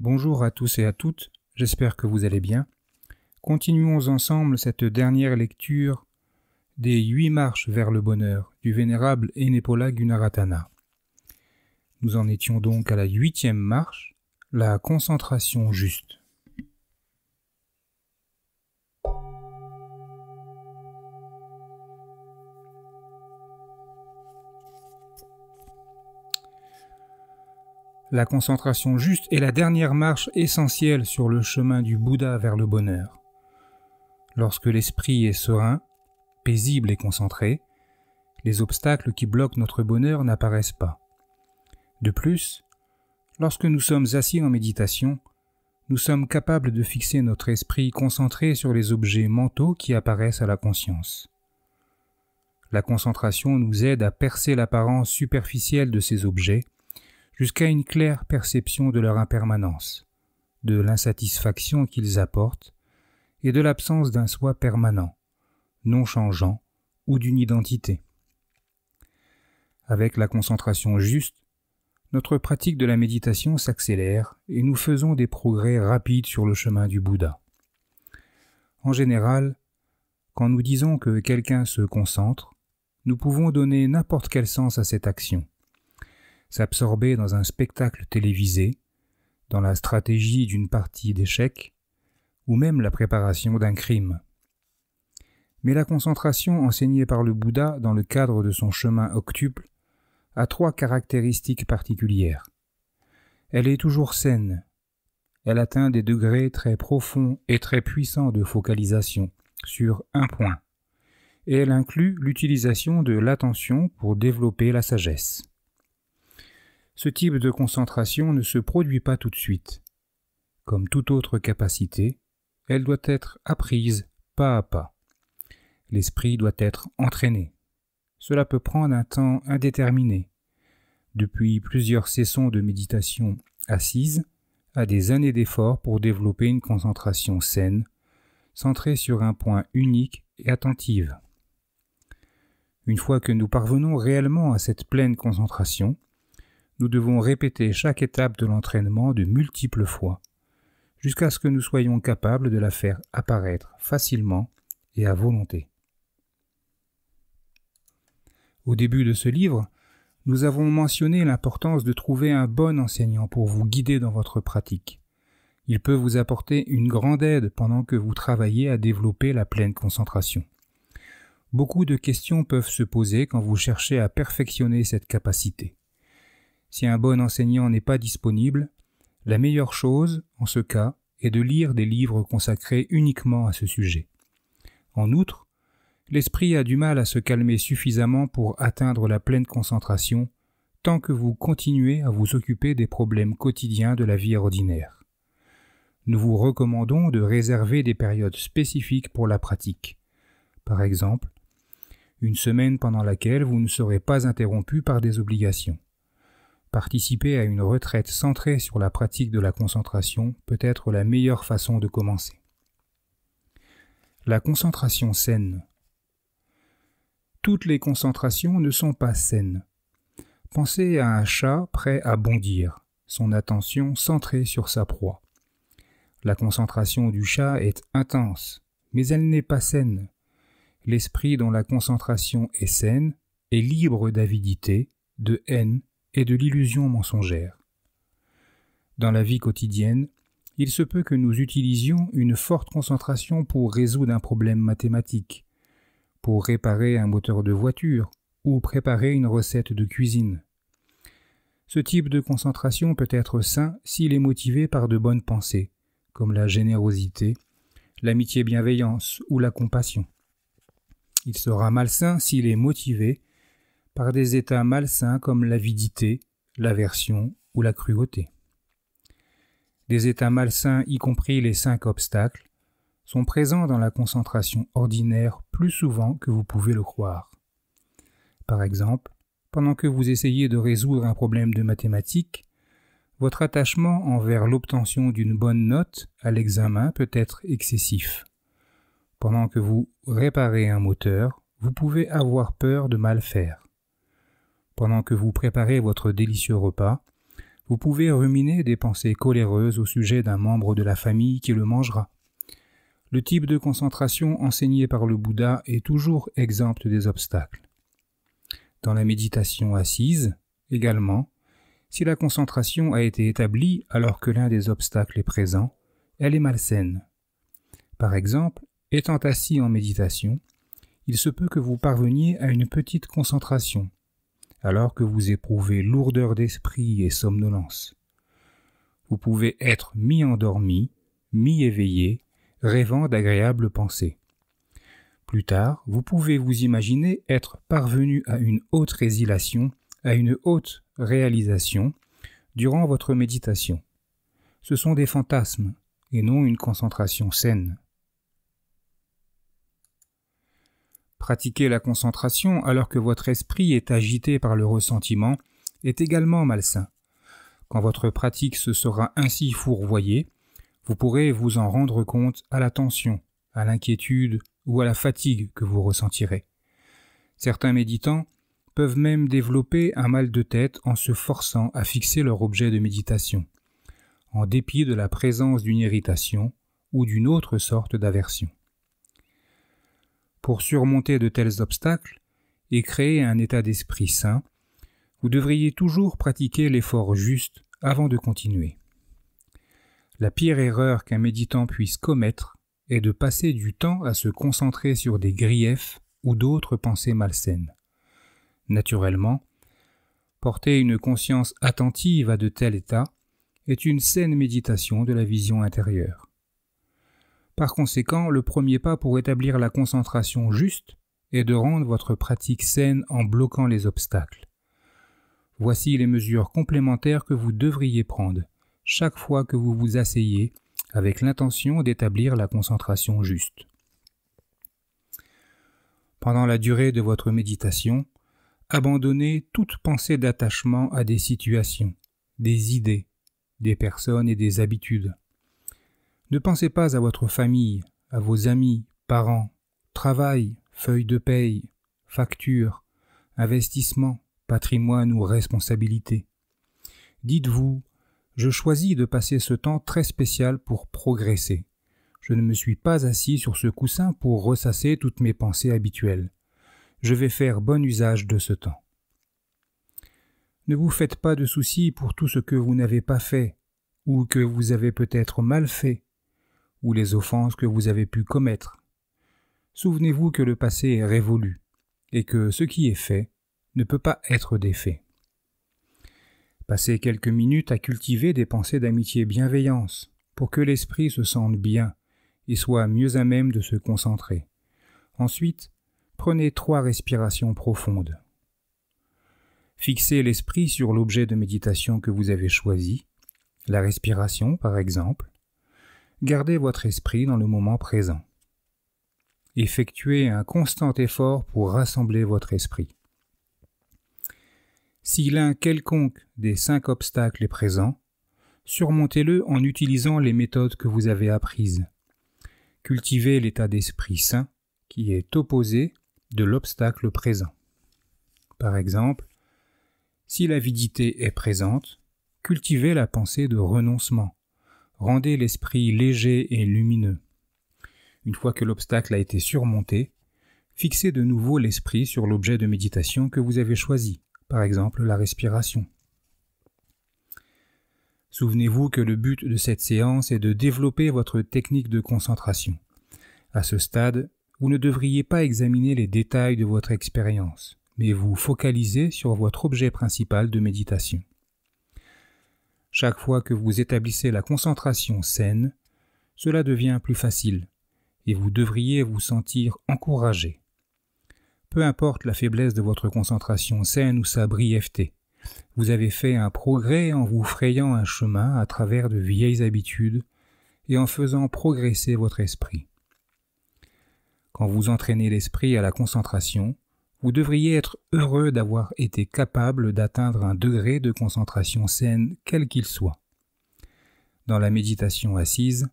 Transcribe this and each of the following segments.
Bonjour à tous et à toutes, j'espère que vous allez bien. Continuons ensemble cette dernière lecture des huit marches vers le bonheur du vénérable Enepola Gunaratana. Nous en étions donc à la huitième marche, la concentration juste. La concentration juste est la dernière marche essentielle sur le chemin du Bouddha vers le bonheur. Lorsque l'esprit est serein, paisible et concentré, les obstacles qui bloquent notre bonheur n'apparaissent pas. De plus, lorsque nous sommes assis en méditation, nous sommes capables de fixer notre esprit concentré sur les objets mentaux qui apparaissent à la conscience. La concentration nous aide à percer l'apparence superficielle de ces objets jusqu'à une claire perception de leur impermanence, de l'insatisfaction qu'ils apportent et de l'absence d'un soi permanent, non changeant ou d'une identité. Avec la concentration juste, notre pratique de la méditation s'accélère et nous faisons des progrès rapides sur le chemin du Bouddha. En général, quand nous disons que quelqu'un se concentre, nous pouvons donner n'importe quel sens à cette action s'absorber dans un spectacle télévisé, dans la stratégie d'une partie d'échecs, ou même la préparation d'un crime. Mais la concentration enseignée par le Bouddha dans le cadre de son chemin octuple a trois caractéristiques particulières. Elle est toujours saine, elle atteint des degrés très profonds et très puissants de focalisation sur un point, et elle inclut l'utilisation de l'attention pour développer la sagesse ce type de concentration ne se produit pas tout de suite. Comme toute autre capacité, elle doit être apprise pas à pas. L'esprit doit être entraîné. Cela peut prendre un temps indéterminé. Depuis plusieurs sessions de méditation assise, à des années d'efforts pour développer une concentration saine, centrée sur un point unique et attentive. Une fois que nous parvenons réellement à cette pleine concentration, nous devons répéter chaque étape de l'entraînement de multiples fois, jusqu'à ce que nous soyons capables de la faire apparaître facilement et à volonté. Au début de ce livre, nous avons mentionné l'importance de trouver un bon enseignant pour vous guider dans votre pratique. Il peut vous apporter une grande aide pendant que vous travaillez à développer la pleine concentration. Beaucoup de questions peuvent se poser quand vous cherchez à perfectionner cette capacité. Si un bon enseignant n'est pas disponible, la meilleure chose, en ce cas, est de lire des livres consacrés uniquement à ce sujet. En outre, l'esprit a du mal à se calmer suffisamment pour atteindre la pleine concentration tant que vous continuez à vous occuper des problèmes quotidiens de la vie ordinaire. Nous vous recommandons de réserver des périodes spécifiques pour la pratique. Par exemple, une semaine pendant laquelle vous ne serez pas interrompu par des obligations. Participer à une retraite centrée sur la pratique de la concentration peut être la meilleure façon de commencer. La concentration saine. Toutes les concentrations ne sont pas saines. Pensez à un chat prêt à bondir, son attention centrée sur sa proie. La concentration du chat est intense, mais elle n'est pas saine. L'esprit dont la concentration est saine est libre d'avidité, de haine et de l'illusion mensongère. Dans la vie quotidienne, il se peut que nous utilisions une forte concentration pour résoudre un problème mathématique, pour réparer un moteur de voiture ou préparer une recette de cuisine. Ce type de concentration peut être sain s'il est motivé par de bonnes pensées, comme la générosité, l'amitié bienveillance ou la compassion. Il sera malsain s'il est motivé par des états malsains comme l'avidité, l'aversion ou la cruauté. Des états malsains, y compris les cinq obstacles, sont présents dans la concentration ordinaire plus souvent que vous pouvez le croire. Par exemple, pendant que vous essayez de résoudre un problème de mathématiques, votre attachement envers l'obtention d'une bonne note à l'examen peut être excessif. Pendant que vous réparez un moteur, vous pouvez avoir peur de mal faire. Pendant que vous préparez votre délicieux repas, vous pouvez ruminer des pensées coléreuses au sujet d'un membre de la famille qui le mangera. Le type de concentration enseigné par le Bouddha est toujours exempt des obstacles. Dans la méditation assise, également, si la concentration a été établie alors que l'un des obstacles est présent, elle est malsaine. Par exemple, étant assis en méditation, il se peut que vous parveniez à une petite concentration, alors que vous éprouvez lourdeur d'esprit et somnolence. Vous pouvez être mi-endormi, mi-éveillé, rêvant d'agréables pensées. Plus tard, vous pouvez vous imaginer être parvenu à une haute résilation, à une haute réalisation, durant votre méditation. Ce sont des fantasmes et non une concentration saine. Pratiquer la concentration alors que votre esprit est agité par le ressentiment est également malsain. Quand votre pratique se sera ainsi fourvoyée, vous pourrez vous en rendre compte à la tension, à l'inquiétude ou à la fatigue que vous ressentirez. Certains méditants peuvent même développer un mal de tête en se forçant à fixer leur objet de méditation, en dépit de la présence d'une irritation ou d'une autre sorte d'aversion. Pour surmonter de tels obstacles et créer un état d'esprit sain, vous devriez toujours pratiquer l'effort juste avant de continuer. La pire erreur qu'un méditant puisse commettre est de passer du temps à se concentrer sur des griefs ou d'autres pensées malsaines. Naturellement, porter une conscience attentive à de tels états est une saine méditation de la vision intérieure. Par conséquent, le premier pas pour établir la concentration juste est de rendre votre pratique saine en bloquant les obstacles. Voici les mesures complémentaires que vous devriez prendre chaque fois que vous vous asseyez avec l'intention d'établir la concentration juste. Pendant la durée de votre méditation, abandonnez toute pensée d'attachement à des situations, des idées, des personnes et des habitudes. Ne pensez pas à votre famille, à vos amis, parents, travail, feuille de paye, facture, investissement, patrimoine ou responsabilité. Dites-vous, je choisis de passer ce temps très spécial pour progresser. Je ne me suis pas assis sur ce coussin pour ressasser toutes mes pensées habituelles. Je vais faire bon usage de ce temps. Ne vous faites pas de soucis pour tout ce que vous n'avez pas fait, ou que vous avez peut-être mal fait, ou les offenses que vous avez pu commettre. Souvenez-vous que le passé est révolu et que ce qui est fait ne peut pas être défait. Passez quelques minutes à cultiver des pensées d'amitié bienveillance pour que l'esprit se sente bien et soit mieux à même de se concentrer. Ensuite, prenez trois respirations profondes. Fixez l'esprit sur l'objet de méditation que vous avez choisi, la respiration par exemple, Gardez votre esprit dans le moment présent. Effectuez un constant effort pour rassembler votre esprit. Si l'un quelconque des cinq obstacles est présent, surmontez-le en utilisant les méthodes que vous avez apprises. Cultivez l'état d'esprit sain qui est opposé de l'obstacle présent. Par exemple, si l'avidité est présente, cultivez la pensée de renoncement, Rendez l'esprit léger et lumineux. Une fois que l'obstacle a été surmonté, fixez de nouveau l'esprit sur l'objet de méditation que vous avez choisi, par exemple la respiration. Souvenez-vous que le but de cette séance est de développer votre technique de concentration. À ce stade, vous ne devriez pas examiner les détails de votre expérience, mais vous focalisez sur votre objet principal de méditation. Chaque fois que vous établissez la concentration saine, cela devient plus facile et vous devriez vous sentir encouragé. Peu importe la faiblesse de votre concentration saine ou sa brièveté, vous avez fait un progrès en vous frayant un chemin à travers de vieilles habitudes et en faisant progresser votre esprit. Quand vous entraînez l'esprit à la concentration, vous devriez être heureux d'avoir été capable d'atteindre un degré de concentration saine quel qu'il soit. Dans la méditation assise,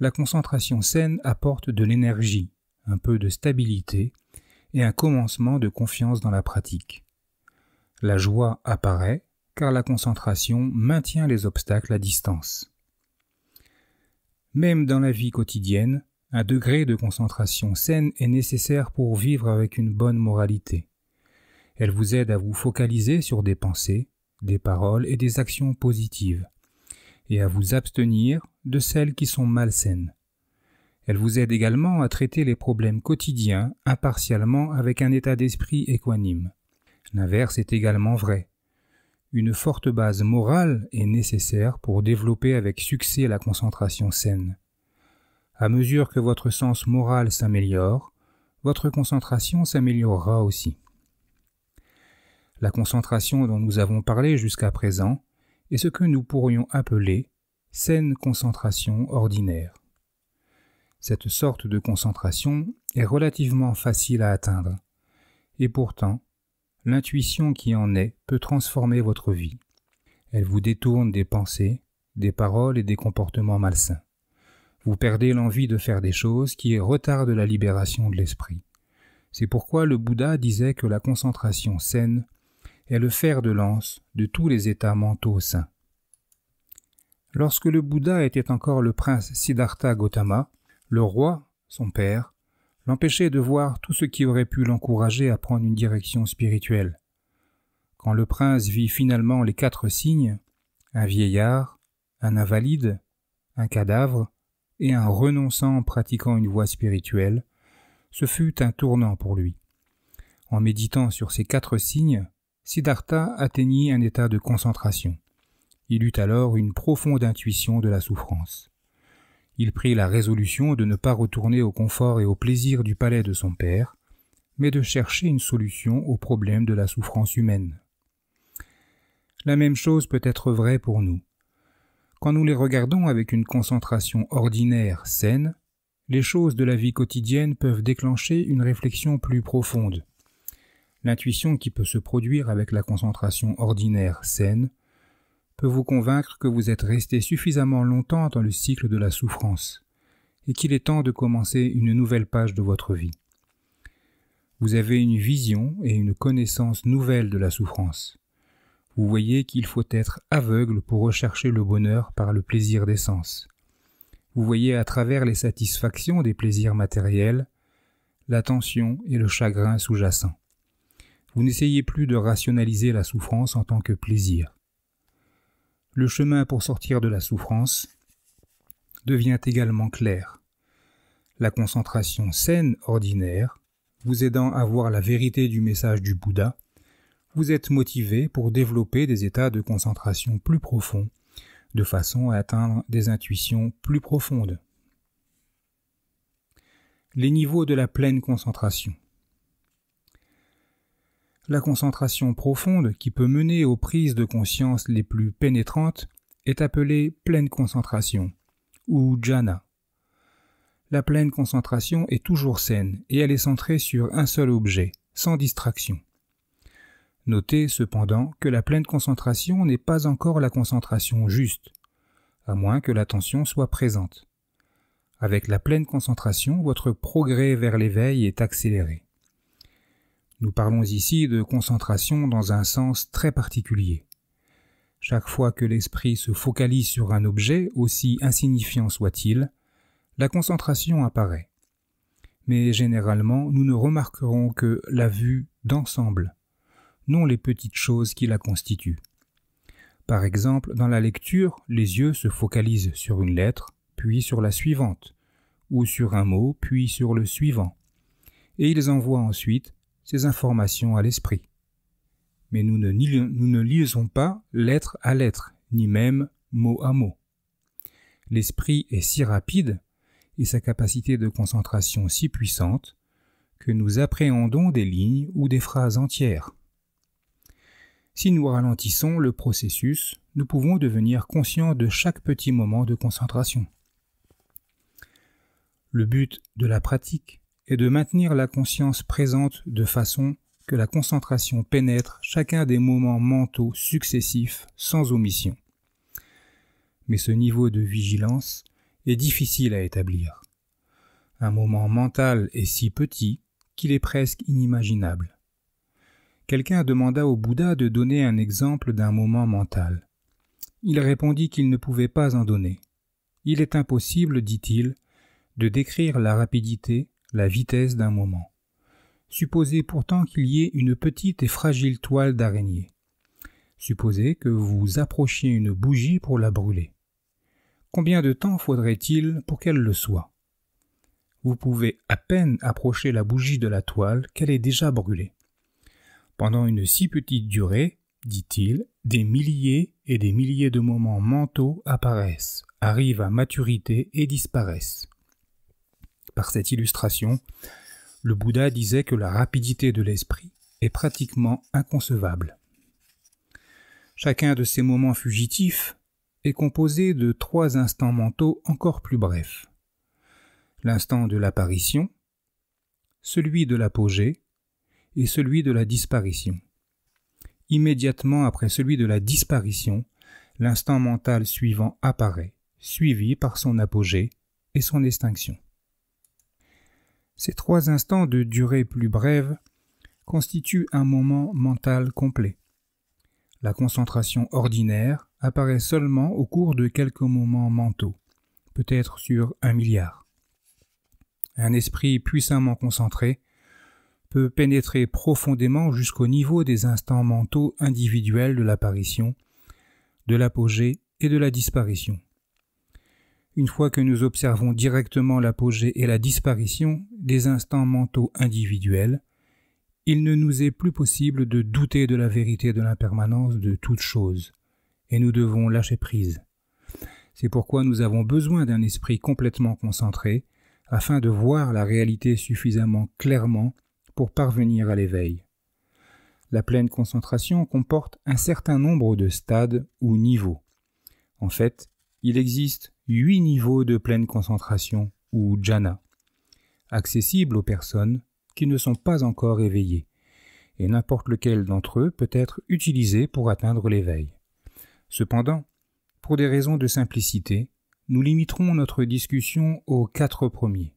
la concentration saine apporte de l'énergie, un peu de stabilité et un commencement de confiance dans la pratique. La joie apparaît car la concentration maintient les obstacles à distance. Même dans la vie quotidienne, un degré de concentration saine est nécessaire pour vivre avec une bonne moralité. Elle vous aide à vous focaliser sur des pensées, des paroles et des actions positives, et à vous abstenir de celles qui sont malsaines. Elle vous aide également à traiter les problèmes quotidiens impartialement avec un état d'esprit équanime. L'inverse est également vrai. Une forte base morale est nécessaire pour développer avec succès la concentration saine. À mesure que votre sens moral s'améliore, votre concentration s'améliorera aussi. La concentration dont nous avons parlé jusqu'à présent est ce que nous pourrions appeler saine concentration ordinaire. Cette sorte de concentration est relativement facile à atteindre, et pourtant, l'intuition qui en est peut transformer votre vie. Elle vous détourne des pensées, des paroles et des comportements malsains. Vous perdez l'envie de faire des choses qui retardent la libération de l'esprit. C'est pourquoi le Bouddha disait que la concentration saine est le fer de lance de tous les états mentaux sains. Lorsque le Bouddha était encore le prince Siddhartha Gautama, le roi, son père, l'empêchait de voir tout ce qui aurait pu l'encourager à prendre une direction spirituelle. Quand le prince vit finalement les quatre signes, un vieillard, un invalide, un cadavre, et un renonçant en pratiquant une voie spirituelle, ce fut un tournant pour lui. En méditant sur ces quatre signes, Siddhartha atteignit un état de concentration. Il eut alors une profonde intuition de la souffrance. Il prit la résolution de ne pas retourner au confort et au plaisir du palais de son père, mais de chercher une solution au problème de la souffrance humaine. La même chose peut être vraie pour nous quand nous les regardons avec une concentration ordinaire saine, les choses de la vie quotidienne peuvent déclencher une réflexion plus profonde. L'intuition qui peut se produire avec la concentration ordinaire saine peut vous convaincre que vous êtes resté suffisamment longtemps dans le cycle de la souffrance, et qu'il est temps de commencer une nouvelle page de votre vie. Vous avez une vision et une connaissance nouvelle de la souffrance vous voyez qu'il faut être aveugle pour rechercher le bonheur par le plaisir des sens. Vous voyez à travers les satisfactions des plaisirs matériels l'attention tension et le chagrin sous-jacent. Vous n'essayez plus de rationaliser la souffrance en tant que plaisir. Le chemin pour sortir de la souffrance devient également clair. La concentration saine ordinaire, vous aidant à voir la vérité du message du Bouddha, vous êtes motivé pour développer des états de concentration plus profonds, de façon à atteindre des intuitions plus profondes. Les niveaux de la pleine concentration. La concentration profonde qui peut mener aux prises de conscience les plus pénétrantes est appelée pleine concentration ou jhana. La pleine concentration est toujours saine et elle est centrée sur un seul objet, sans distraction. Notez cependant que la pleine concentration n'est pas encore la concentration juste, à moins que l'attention soit présente. Avec la pleine concentration, votre progrès vers l'éveil est accéléré. Nous parlons ici de concentration dans un sens très particulier. Chaque fois que l'esprit se focalise sur un objet, aussi insignifiant soit-il, la concentration apparaît. Mais généralement, nous ne remarquerons que la vue d'ensemble non les petites choses qui la constituent. Par exemple, dans la lecture, les yeux se focalisent sur une lettre, puis sur la suivante, ou sur un mot, puis sur le suivant, et ils envoient ensuite ces informations à l'esprit. Mais nous ne, nous ne pas lettre à lettre, ni même mot à mot. L'esprit est si rapide, et sa capacité de concentration si puissante, que nous appréhendons des lignes ou des phrases entières. Si nous ralentissons le processus, nous pouvons devenir conscients de chaque petit moment de concentration. Le but de la pratique est de maintenir la conscience présente de façon que la concentration pénètre chacun des moments mentaux successifs sans omission. Mais ce niveau de vigilance est difficile à établir. Un moment mental est si petit qu'il est presque inimaginable quelqu'un demanda au Bouddha de donner un exemple d'un moment mental. Il répondit qu'il ne pouvait pas en donner. Il est impossible, dit-il, de décrire la rapidité, la vitesse d'un moment. Supposez pourtant qu'il y ait une petite et fragile toile d'araignée. Supposez que vous approchiez une bougie pour la brûler. Combien de temps faudrait-il pour qu'elle le soit Vous pouvez à peine approcher la bougie de la toile qu'elle est déjà brûlée. Pendant une si petite durée, dit-il, des milliers et des milliers de moments mentaux apparaissent, arrivent à maturité et disparaissent. Par cette illustration, le Bouddha disait que la rapidité de l'esprit est pratiquement inconcevable. Chacun de ces moments fugitifs est composé de trois instants mentaux encore plus brefs. L'instant de l'apparition, celui de l'apogée et celui de la disparition. Immédiatement après celui de la disparition, l'instant mental suivant apparaît, suivi par son apogée et son extinction. Ces trois instants de durée plus brève constituent un moment mental complet. La concentration ordinaire apparaît seulement au cours de quelques moments mentaux, peut-être sur un milliard. Un esprit puissamment concentré pénétrer profondément jusqu'au niveau des instants mentaux individuels de l'apparition, de l'apogée et de la disparition. Une fois que nous observons directement l'apogée et la disparition des instants mentaux individuels, il ne nous est plus possible de douter de la vérité de l'impermanence de toute chose, et nous devons lâcher prise. C'est pourquoi nous avons besoin d'un esprit complètement concentré, afin de voir la réalité suffisamment clairement pour parvenir à l'éveil. La pleine concentration comporte un certain nombre de stades ou niveaux. En fait, il existe huit niveaux de pleine concentration ou jhana, accessibles aux personnes qui ne sont pas encore éveillées, et n'importe lequel d'entre eux peut être utilisé pour atteindre l'éveil. Cependant, pour des raisons de simplicité, nous limiterons notre discussion aux quatre premiers.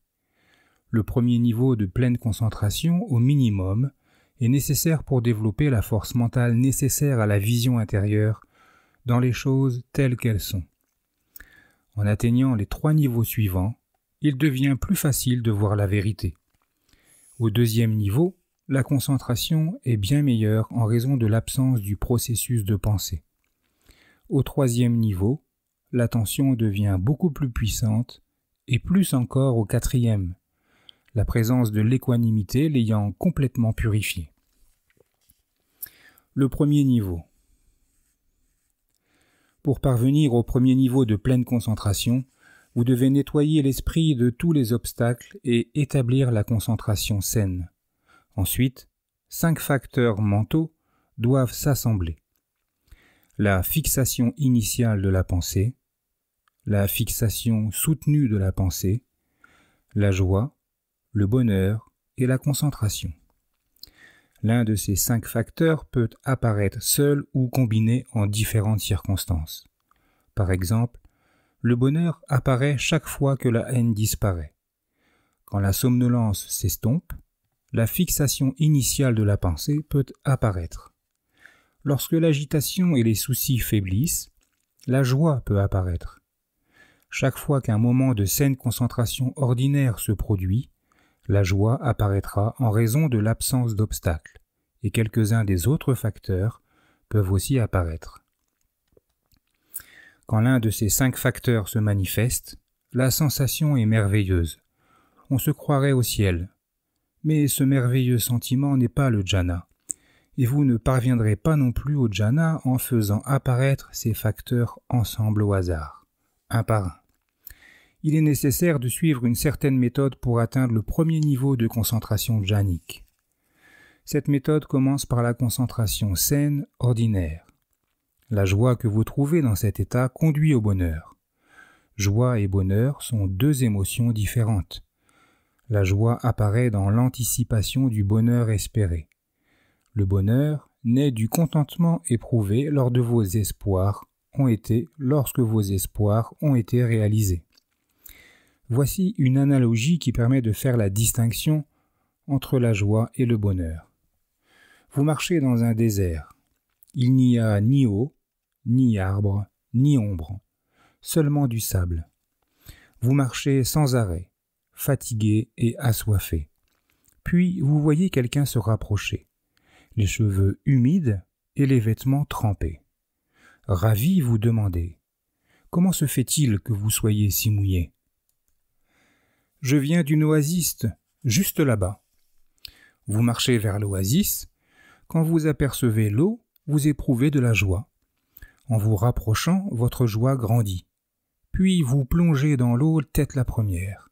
Le premier niveau de pleine concentration au minimum est nécessaire pour développer la force mentale nécessaire à la vision intérieure dans les choses telles qu'elles sont. En atteignant les trois niveaux suivants, il devient plus facile de voir la vérité. Au deuxième niveau, la concentration est bien meilleure en raison de l'absence du processus de pensée. Au troisième niveau, l'attention devient beaucoup plus puissante, et plus encore au quatrième, la présence de l'équanimité l'ayant complètement purifié. Le premier niveau. Pour parvenir au premier niveau de pleine concentration, vous devez nettoyer l'esprit de tous les obstacles et établir la concentration saine. Ensuite, cinq facteurs mentaux doivent s'assembler. La fixation initiale de la pensée, la fixation soutenue de la pensée, la joie, le bonheur et la concentration. L'un de ces cinq facteurs peut apparaître seul ou combiné en différentes circonstances. Par exemple, le bonheur apparaît chaque fois que la haine disparaît. Quand la somnolence s'estompe, la fixation initiale de la pensée peut apparaître. Lorsque l'agitation et les soucis faiblissent, la joie peut apparaître. Chaque fois qu'un moment de saine concentration ordinaire se produit, la joie apparaîtra en raison de l'absence d'obstacles, et quelques-uns des autres facteurs peuvent aussi apparaître. Quand l'un de ces cinq facteurs se manifeste, la sensation est merveilleuse. On se croirait au ciel. Mais ce merveilleux sentiment n'est pas le jhana. Et vous ne parviendrez pas non plus au jhana en faisant apparaître ces facteurs ensemble au hasard, un par un il est nécessaire de suivre une certaine méthode pour atteindre le premier niveau de concentration jhanique. Cette méthode commence par la concentration saine, ordinaire. La joie que vous trouvez dans cet état conduit au bonheur. Joie et bonheur sont deux émotions différentes. La joie apparaît dans l'anticipation du bonheur espéré. Le bonheur naît du contentement éprouvé lors vos espoirs ont été lorsque vos espoirs ont été réalisés. Voici une analogie qui permet de faire la distinction entre la joie et le bonheur. Vous marchez dans un désert. Il n'y a ni eau, ni arbre, ni ombre, seulement du sable. Vous marchez sans arrêt, fatigué et assoiffé. Puis vous voyez quelqu'un se rapprocher, les cheveux humides et les vêtements trempés. Ravi, vous demandez Comment se fait-il que vous soyez si mouillé je viens d'une oasis, juste là-bas. Vous marchez vers l'oasis. Quand vous apercevez l'eau, vous éprouvez de la joie. En vous rapprochant, votre joie grandit. Puis vous plongez dans l'eau tête la première.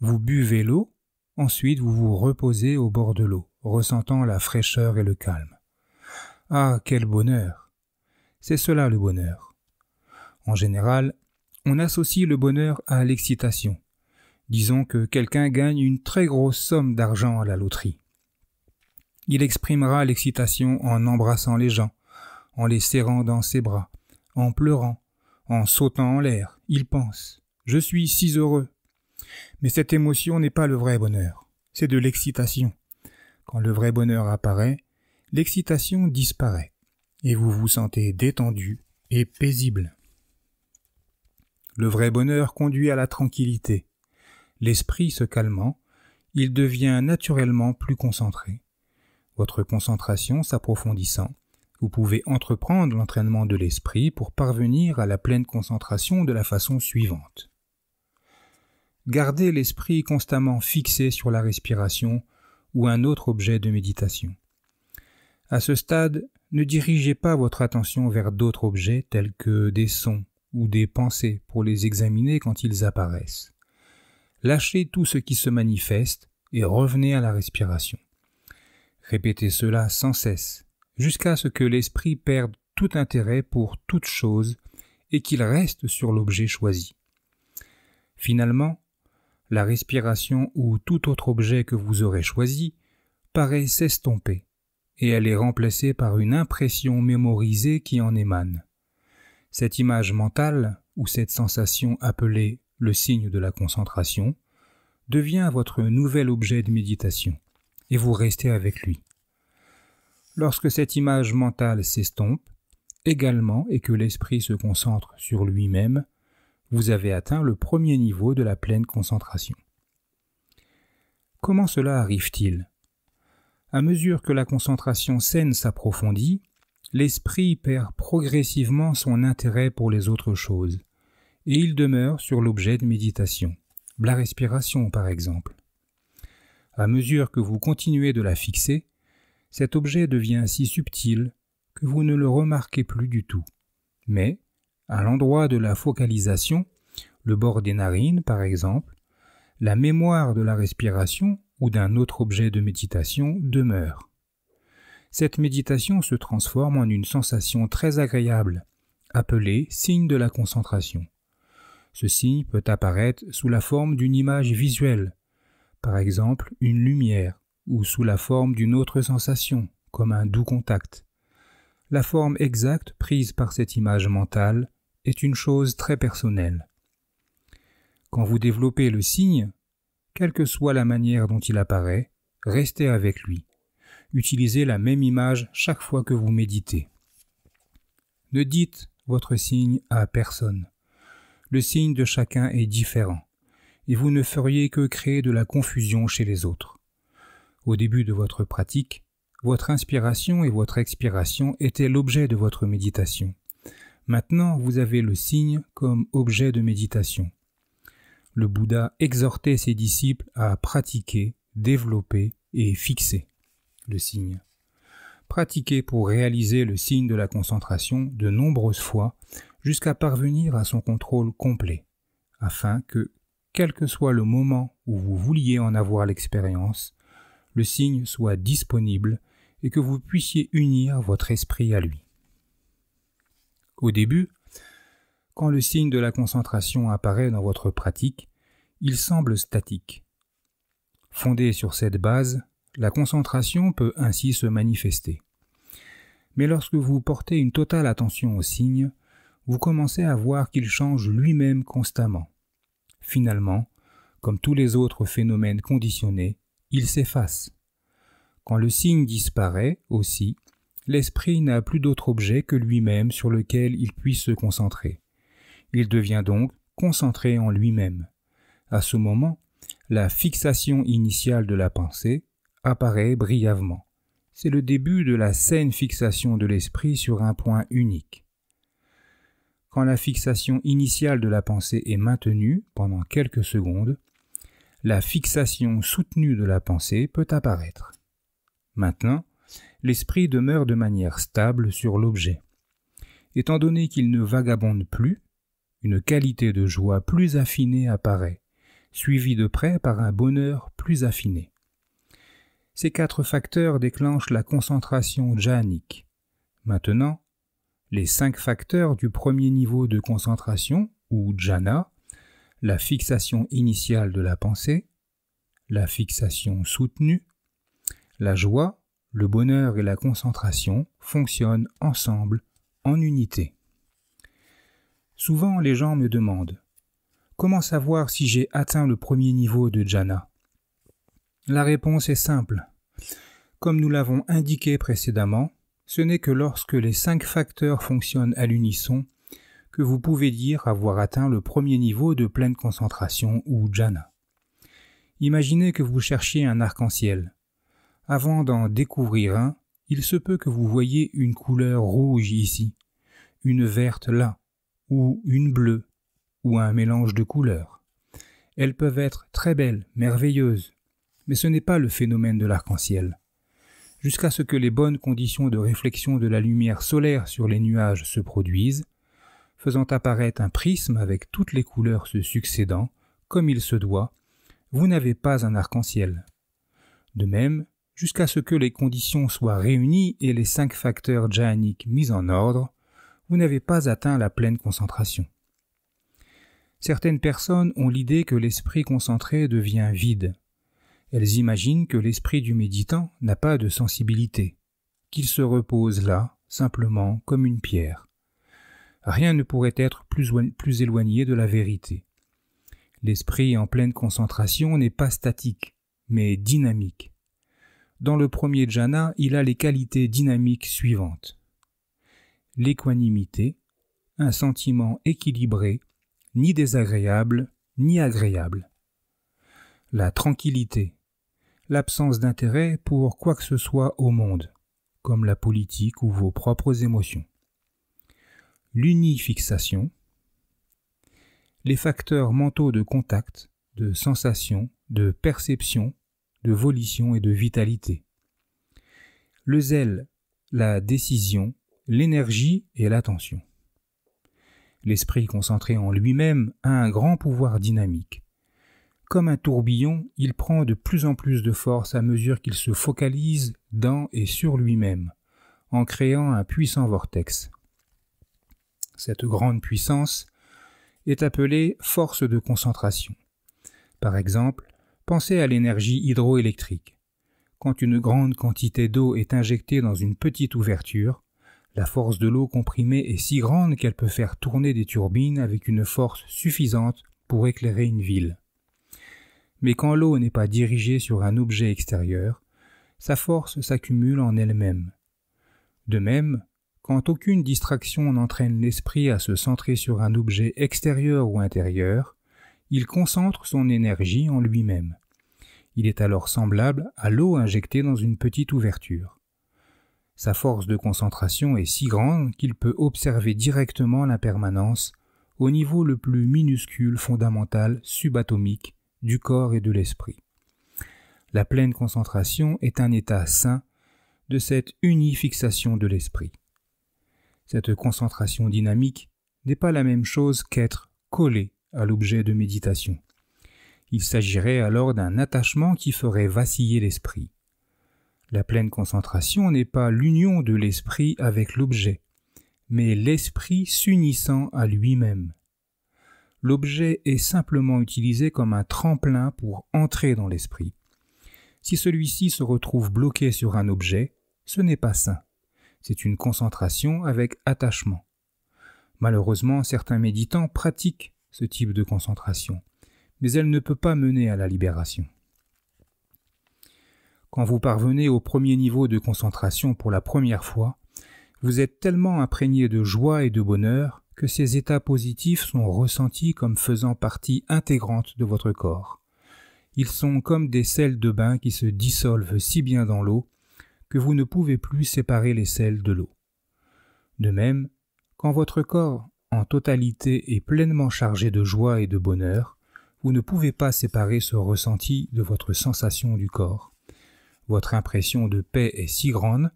Vous buvez l'eau, ensuite vous vous reposez au bord de l'eau, ressentant la fraîcheur et le calme. Ah, quel bonheur C'est cela le bonheur. En général, on associe le bonheur à l'excitation. Disons que quelqu'un gagne une très grosse somme d'argent à la loterie. Il exprimera l'excitation en embrassant les gens, en les serrant dans ses bras, en pleurant, en sautant en l'air. Il pense Je suis si heureux. Mais cette émotion n'est pas le vrai bonheur, c'est de l'excitation. Quand le vrai bonheur apparaît, l'excitation disparaît, et vous vous sentez détendu et paisible. Le vrai bonheur conduit à la tranquillité, l'esprit se calmant, il devient naturellement plus concentré. Votre concentration s'approfondissant, vous pouvez entreprendre l'entraînement de l'esprit pour parvenir à la pleine concentration de la façon suivante. Gardez l'esprit constamment fixé sur la respiration ou un autre objet de méditation. À ce stade, ne dirigez pas votre attention vers d'autres objets tels que des sons ou des pensées pour les examiner quand ils apparaissent lâchez tout ce qui se manifeste et revenez à la respiration. Répétez cela sans cesse, jusqu'à ce que l'esprit perde tout intérêt pour toute chose et qu'il reste sur l'objet choisi. Finalement, la respiration ou tout autre objet que vous aurez choisi paraît s'estomper, et elle est remplacée par une impression mémorisée qui en émane. Cette image mentale, ou cette sensation appelée le signe de la concentration, devient votre nouvel objet de méditation, et vous restez avec lui. Lorsque cette image mentale s'estompe, également, et que l'esprit se concentre sur lui-même, vous avez atteint le premier niveau de la pleine concentration. Comment cela arrive-t-il À mesure que la concentration saine s'approfondit, l'esprit perd progressivement son intérêt pour les autres choses et il demeure sur l'objet de méditation, la respiration par exemple. À mesure que vous continuez de la fixer, cet objet devient si subtil que vous ne le remarquez plus du tout. Mais, à l'endroit de la focalisation, le bord des narines par exemple, la mémoire de la respiration ou d'un autre objet de méditation demeure. Cette méditation se transforme en une sensation très agréable, appelée signe de la concentration. Ce signe peut apparaître sous la forme d'une image visuelle, par exemple une lumière, ou sous la forme d'une autre sensation, comme un doux contact. La forme exacte prise par cette image mentale est une chose très personnelle. Quand vous développez le signe, quelle que soit la manière dont il apparaît, restez avec lui. Utilisez la même image chaque fois que vous méditez. Ne dites votre signe à personne le signe de chacun est différent, et vous ne feriez que créer de la confusion chez les autres. Au début de votre pratique, votre inspiration et votre expiration étaient l'objet de votre méditation. Maintenant, vous avez le signe comme objet de méditation. Le Bouddha exhortait ses disciples à pratiquer, développer et fixer le signe. Pratiquer pour réaliser le signe de la concentration de nombreuses fois jusqu'à parvenir à son contrôle complet, afin que, quel que soit le moment où vous vouliez en avoir l'expérience, le signe soit disponible et que vous puissiez unir votre esprit à lui. Au début, quand le signe de la concentration apparaît dans votre pratique, il semble statique. Fondé sur cette base, la concentration peut ainsi se manifester. Mais lorsque vous portez une totale attention au signe, vous commencez à voir qu'il change lui-même constamment. Finalement, comme tous les autres phénomènes conditionnés, il s'efface. Quand le signe disparaît aussi, l'esprit n'a plus d'autre objet que lui-même sur lequel il puisse se concentrer. Il devient donc concentré en lui-même. À ce moment, la fixation initiale de la pensée apparaît brièvement. C'est le début de la saine fixation de l'esprit sur un point unique quand la fixation initiale de la pensée est maintenue pendant quelques secondes, la fixation soutenue de la pensée peut apparaître. Maintenant, l'esprit demeure de manière stable sur l'objet. Étant donné qu'il ne vagabonde plus, une qualité de joie plus affinée apparaît, suivie de près par un bonheur plus affiné. Ces quatre facteurs déclenchent la concentration djanique. Maintenant, les cinq facteurs du premier niveau de concentration, ou jhana, la fixation initiale de la pensée, la fixation soutenue, la joie, le bonheur et la concentration fonctionnent ensemble, en unité. Souvent les gens me demandent Comment savoir si j'ai atteint le premier niveau de jhana La réponse est simple. Comme nous l'avons indiqué précédemment, ce n'est que lorsque les cinq facteurs fonctionnent à l'unisson que vous pouvez dire avoir atteint le premier niveau de pleine concentration ou jhana. Imaginez que vous cherchiez un arc-en-ciel. Avant d'en découvrir un, il se peut que vous voyiez une couleur rouge ici, une verte là, ou une bleue, ou un mélange de couleurs. Elles peuvent être très belles, merveilleuses, mais ce n'est pas le phénomène de l'arc-en-ciel jusqu'à ce que les bonnes conditions de réflexion de la lumière solaire sur les nuages se produisent, faisant apparaître un prisme avec toutes les couleurs se succédant, comme il se doit, vous n'avez pas un arc-en-ciel. De même, jusqu'à ce que les conditions soient réunies et les cinq facteurs jhaniques mis en ordre, vous n'avez pas atteint la pleine concentration. Certaines personnes ont l'idée que l'esprit concentré devient vide, elles imaginent que l'esprit du méditant n'a pas de sensibilité, qu'il se repose là, simplement, comme une pierre. Rien ne pourrait être plus, plus éloigné de la vérité. L'esprit en pleine concentration n'est pas statique, mais dynamique. Dans le premier jhana, il a les qualités dynamiques suivantes. L'équanimité, un sentiment équilibré, ni désagréable, ni agréable. La tranquillité, l'absence d'intérêt pour quoi que ce soit au monde, comme la politique ou vos propres émotions. L'unifixation, les facteurs mentaux de contact, de sensation, de perception, de volition et de vitalité. Le zèle, la décision, l'énergie et l'attention. L'esprit concentré en lui-même a un grand pouvoir dynamique comme un tourbillon, il prend de plus en plus de force à mesure qu'il se focalise dans et sur lui-même, en créant un puissant vortex. Cette grande puissance est appelée force de concentration. Par exemple, pensez à l'énergie hydroélectrique. Quand une grande quantité d'eau est injectée dans une petite ouverture, la force de l'eau comprimée est si grande qu'elle peut faire tourner des turbines avec une force suffisante pour éclairer une ville. Mais quand l'eau n'est pas dirigée sur un objet extérieur, sa force s'accumule en elle-même. De même, quand aucune distraction n'entraîne l'esprit à se centrer sur un objet extérieur ou intérieur, il concentre son énergie en lui-même. Il est alors semblable à l'eau injectée dans une petite ouverture. Sa force de concentration est si grande qu'il peut observer directement la permanence au niveau le plus minuscule fondamental subatomique du corps et de l'esprit. La pleine concentration est un état sain de cette unifixation de l'esprit. Cette concentration dynamique n'est pas la même chose qu'être collé à l'objet de méditation. Il s'agirait alors d'un attachement qui ferait vaciller l'esprit. La pleine concentration n'est pas l'union de l'esprit avec l'objet, mais l'esprit s'unissant à lui-même l'objet est simplement utilisé comme un tremplin pour entrer dans l'esprit. Si celui-ci se retrouve bloqué sur un objet, ce n'est pas sain. C'est une concentration avec attachement. Malheureusement, certains méditants pratiquent ce type de concentration, mais elle ne peut pas mener à la libération. Quand vous parvenez au premier niveau de concentration pour la première fois, vous êtes tellement imprégné de joie et de bonheur que ces états positifs sont ressentis comme faisant partie intégrante de votre corps. Ils sont comme des sels de bain qui se dissolvent si bien dans l'eau que vous ne pouvez plus séparer les sels de l'eau. De même, quand votre corps en totalité est pleinement chargé de joie et de bonheur, vous ne pouvez pas séparer ce ressenti de votre sensation du corps. Votre impression de paix est si grande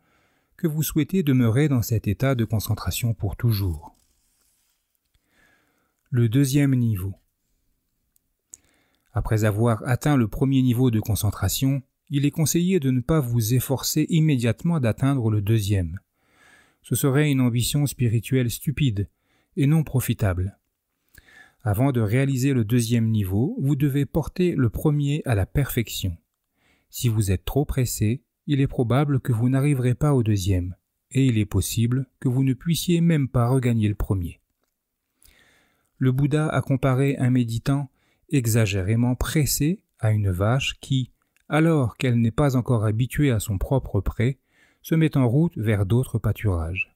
que vous souhaitez demeurer dans cet état de concentration pour toujours. Le deuxième niveau. Après avoir atteint le premier niveau de concentration, il est conseillé de ne pas vous efforcer immédiatement d'atteindre le deuxième. Ce serait une ambition spirituelle stupide et non profitable. Avant de réaliser le deuxième niveau, vous devez porter le premier à la perfection. Si vous êtes trop pressé, il est probable que vous n'arriverez pas au deuxième, et il est possible que vous ne puissiez même pas regagner le premier le Bouddha a comparé un méditant exagérément pressé à une vache qui, alors qu'elle n'est pas encore habituée à son propre pré, se met en route vers d'autres pâturages.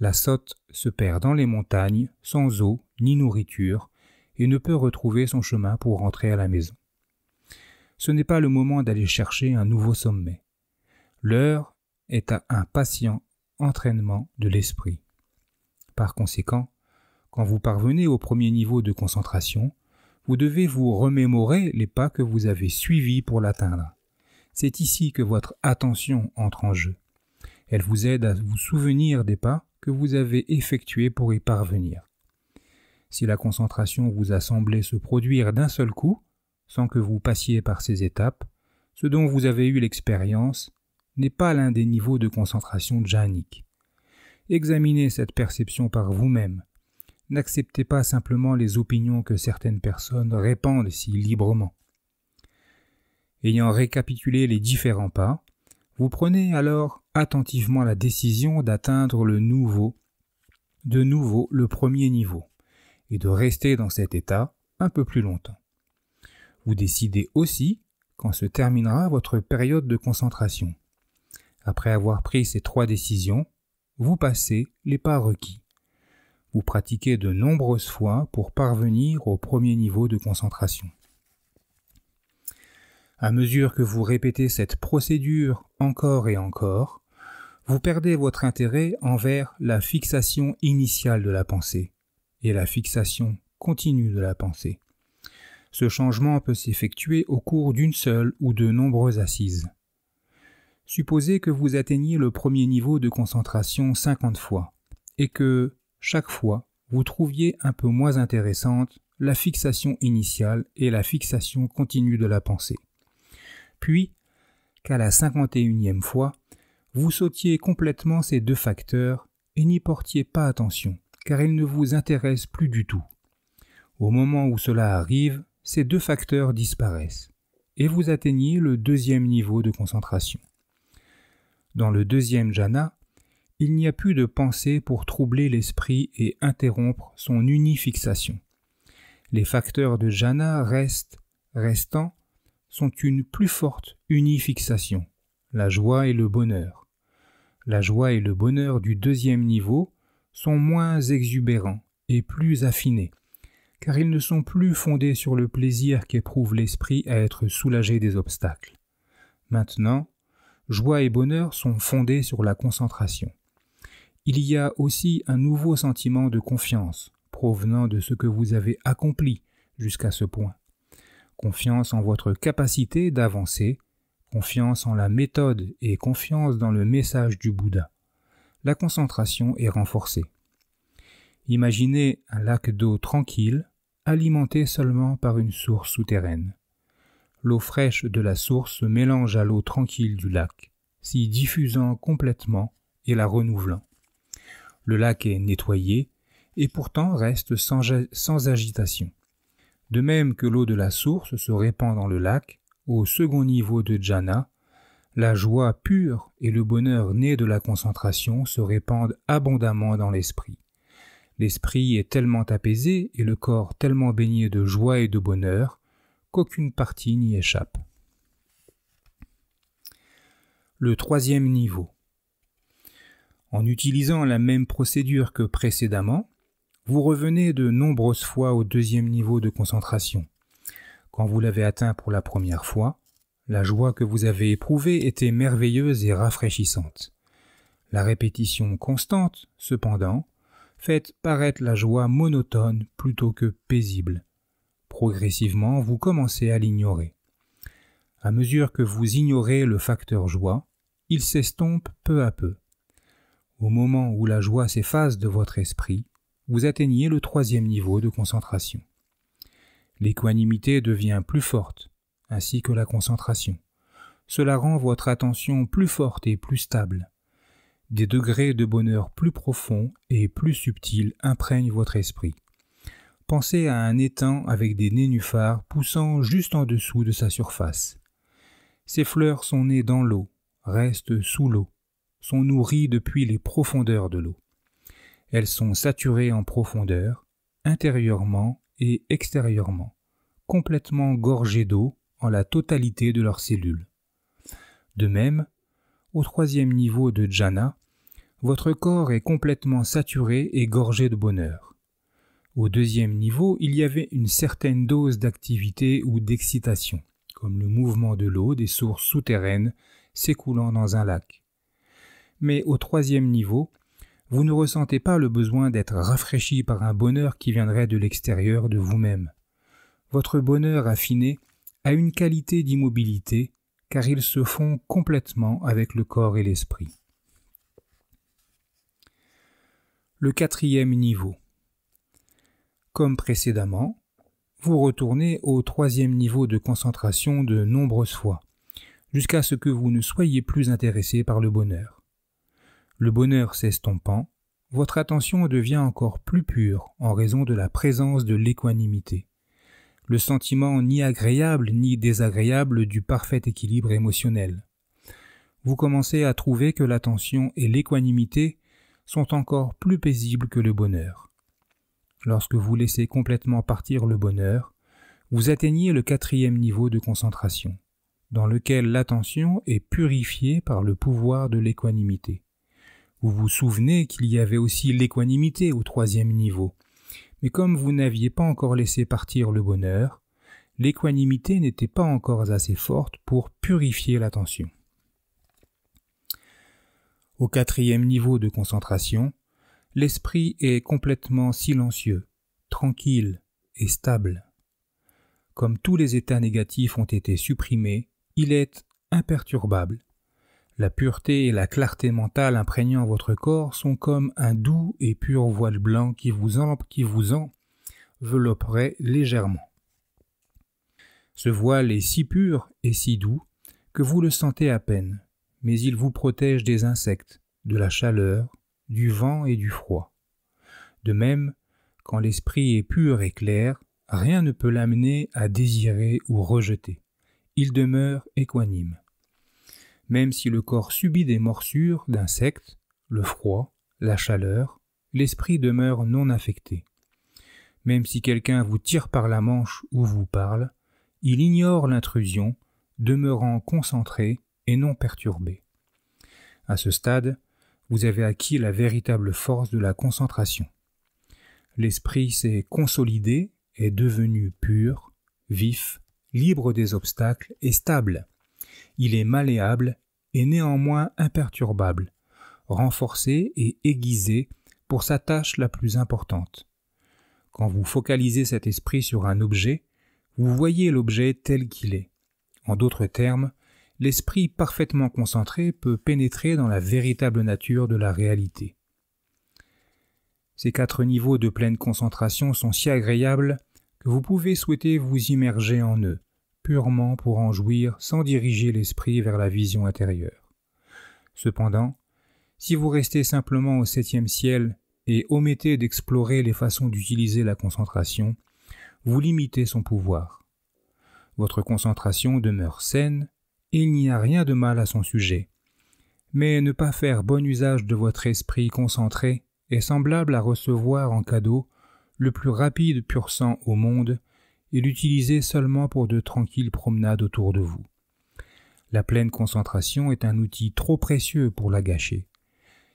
La sotte se perd dans les montagnes, sans eau ni nourriture, et ne peut retrouver son chemin pour rentrer à la maison. Ce n'est pas le moment d'aller chercher un nouveau sommet. L'heure est à un patient entraînement de l'esprit. Par conséquent, quand vous parvenez au premier niveau de concentration, vous devez vous remémorer les pas que vous avez suivis pour l'atteindre. C'est ici que votre attention entre en jeu. Elle vous aide à vous souvenir des pas que vous avez effectués pour y parvenir. Si la concentration vous a semblé se produire d'un seul coup, sans que vous passiez par ces étapes, ce dont vous avez eu l'expérience n'est pas l'un des niveaux de concentration djanique. Examinez cette perception par vous-même N'acceptez pas simplement les opinions que certaines personnes répandent si librement. Ayant récapitulé les différents pas, vous prenez alors attentivement la décision d'atteindre le nouveau, de nouveau le premier niveau, et de rester dans cet état un peu plus longtemps. Vous décidez aussi quand se terminera votre période de concentration. Après avoir pris ces trois décisions, vous passez les pas requis ou de nombreuses fois pour parvenir au premier niveau de concentration. À mesure que vous répétez cette procédure encore et encore, vous perdez votre intérêt envers la fixation initiale de la pensée et la fixation continue de la pensée. Ce changement peut s'effectuer au cours d'une seule ou de nombreuses assises. Supposez que vous atteigniez le premier niveau de concentration 50 fois et que, chaque fois, vous trouviez un peu moins intéressante la fixation initiale et la fixation continue de la pensée. Puis, qu'à la 51e fois, vous sautiez complètement ces deux facteurs et n'y portiez pas attention, car ils ne vous intéressent plus du tout. Au moment où cela arrive, ces deux facteurs disparaissent, et vous atteignez le deuxième niveau de concentration. Dans le deuxième jhana, il n'y a plus de pensée pour troubler l'esprit et interrompre son unifixation. Les facteurs de Jana restent, restants, sont une plus forte unifixation, la joie et le bonheur. La joie et le bonheur du deuxième niveau sont moins exubérants et plus affinés, car ils ne sont plus fondés sur le plaisir qu'éprouve l'esprit à être soulagé des obstacles. Maintenant, joie et bonheur sont fondés sur la concentration. Il y a aussi un nouveau sentiment de confiance provenant de ce que vous avez accompli jusqu'à ce point. Confiance en votre capacité d'avancer, confiance en la méthode et confiance dans le message du Bouddha. La concentration est renforcée. Imaginez un lac d'eau tranquille, alimenté seulement par une source souterraine. L'eau fraîche de la source se mélange à l'eau tranquille du lac, s'y diffusant complètement et la renouvelant. Le lac est nettoyé et pourtant reste sans, agitation. De même que l'eau de la source se répand dans le lac, au second niveau de jhana, la joie pure et le bonheur né de la concentration se répandent abondamment dans l'esprit. L'esprit est tellement apaisé et le corps tellement baigné de joie et de bonheur qu'aucune partie n'y échappe. Le troisième niveau. En utilisant la même procédure que précédemment, vous revenez de nombreuses fois au deuxième niveau de concentration. Quand vous l'avez atteint pour la première fois, la joie que vous avez éprouvée était merveilleuse et rafraîchissante. La répétition constante, cependant, fait paraître la joie monotone plutôt que paisible. Progressivement, vous commencez à l'ignorer. À mesure que vous ignorez le facteur joie, il s'estompe peu à peu. Au moment où la joie s'efface de votre esprit, vous atteignez le troisième niveau de concentration. L'équanimité devient plus forte, ainsi que la concentration. Cela rend votre attention plus forte et plus stable. Des degrés de bonheur plus profonds et plus subtils imprègnent votre esprit. Pensez à un étang avec des nénuphars poussant juste en dessous de sa surface. Ces fleurs sont nées dans l'eau, restent sous l'eau, sont nourries depuis les profondeurs de l'eau. Elles sont saturées en profondeur, intérieurement et extérieurement, complètement gorgées d'eau en la totalité de leurs cellules. De même, au troisième niveau de jhana, votre corps est complètement saturé et gorgé de bonheur. Au deuxième niveau, il y avait une certaine dose d'activité ou d'excitation, comme le mouvement de l'eau des sources souterraines s'écoulant dans un lac, mais au troisième niveau, vous ne ressentez pas le besoin d'être rafraîchi par un bonheur qui viendrait de l'extérieur de vous-même. Votre bonheur affiné a une qualité d'immobilité, car il se fond complètement avec le corps et l'esprit. Le quatrième niveau. Comme précédemment, vous retournez au troisième niveau de concentration de nombreuses fois, jusqu'à ce que vous ne soyez plus intéressé par le bonheur le bonheur s'estompant, votre attention devient encore plus pure en raison de la présence de l'équanimité. Le sentiment ni agréable ni désagréable du parfait équilibre émotionnel. Vous commencez à trouver que l'attention et l'équanimité sont encore plus paisibles que le bonheur. Lorsque vous laissez complètement partir le bonheur, vous atteignez le quatrième niveau de concentration, dans lequel l'attention est purifiée par le pouvoir de l'équanimité. Vous vous souvenez qu'il y avait aussi l'équanimité au troisième niveau. Mais comme vous n'aviez pas encore laissé partir le bonheur, l'équanimité n'était pas encore assez forte pour purifier l'attention. Au quatrième niveau de concentration, l'esprit est complètement silencieux, tranquille et stable. Comme tous les états négatifs ont été supprimés, il est imperturbable la pureté et la clarté mentale imprégnant votre corps sont comme un doux et pur voile blanc qui vous, qui vous envelopperait légèrement. Ce voile est si pur et si doux que vous le sentez à peine, mais il vous protège des insectes, de la chaleur, du vent et du froid. De même, quand l'esprit est pur et clair, rien ne peut l'amener à désirer ou rejeter. Il demeure équanime même si le corps subit des morsures d'insectes, le froid, la chaleur, l'esprit demeure non affecté. Même si quelqu'un vous tire par la manche ou vous parle, il ignore l'intrusion, demeurant concentré et non perturbé. À ce stade, vous avez acquis la véritable force de la concentration. L'esprit s'est consolidé, est devenu pur, vif, libre des obstacles et stable. Il est malléable et néanmoins imperturbable, renforcé et aiguisé pour sa tâche la plus importante. Quand vous focalisez cet esprit sur un objet, vous voyez l'objet tel qu'il est. En d'autres termes, l'esprit parfaitement concentré peut pénétrer dans la véritable nature de la réalité. Ces quatre niveaux de pleine concentration sont si agréables que vous pouvez souhaiter vous immerger en eux purement pour en jouir sans diriger l'esprit vers la vision intérieure. Cependant, si vous restez simplement au septième ciel et omettez d'explorer les façons d'utiliser la concentration, vous limitez son pouvoir. Votre concentration demeure saine et il n'y a rien de mal à son sujet. Mais ne pas faire bon usage de votre esprit concentré est semblable à recevoir en cadeau le plus rapide pur sang au monde et l'utilisez seulement pour de tranquilles promenades autour de vous. La pleine concentration est un outil trop précieux pour la gâcher.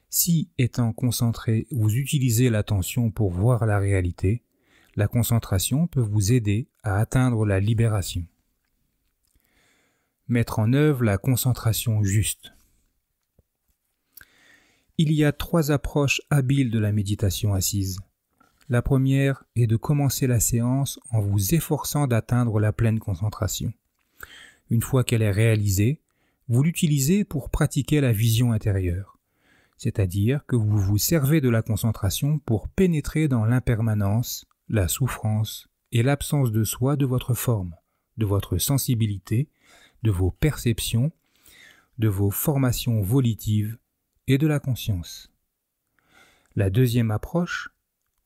Si, étant concentré, vous utilisez l'attention pour voir la réalité, la concentration peut vous aider à atteindre la libération. Mettre en œuvre la concentration juste. Il y a trois approches habiles de la méditation assise. La première est de commencer la séance en vous efforçant d'atteindre la pleine concentration. Une fois qu'elle est réalisée, vous l'utilisez pour pratiquer la vision intérieure, c'est-à-dire que vous vous servez de la concentration pour pénétrer dans l'impermanence, la souffrance et l'absence de soi de votre forme, de votre sensibilité, de vos perceptions, de vos formations volitives et de la conscience. La deuxième approche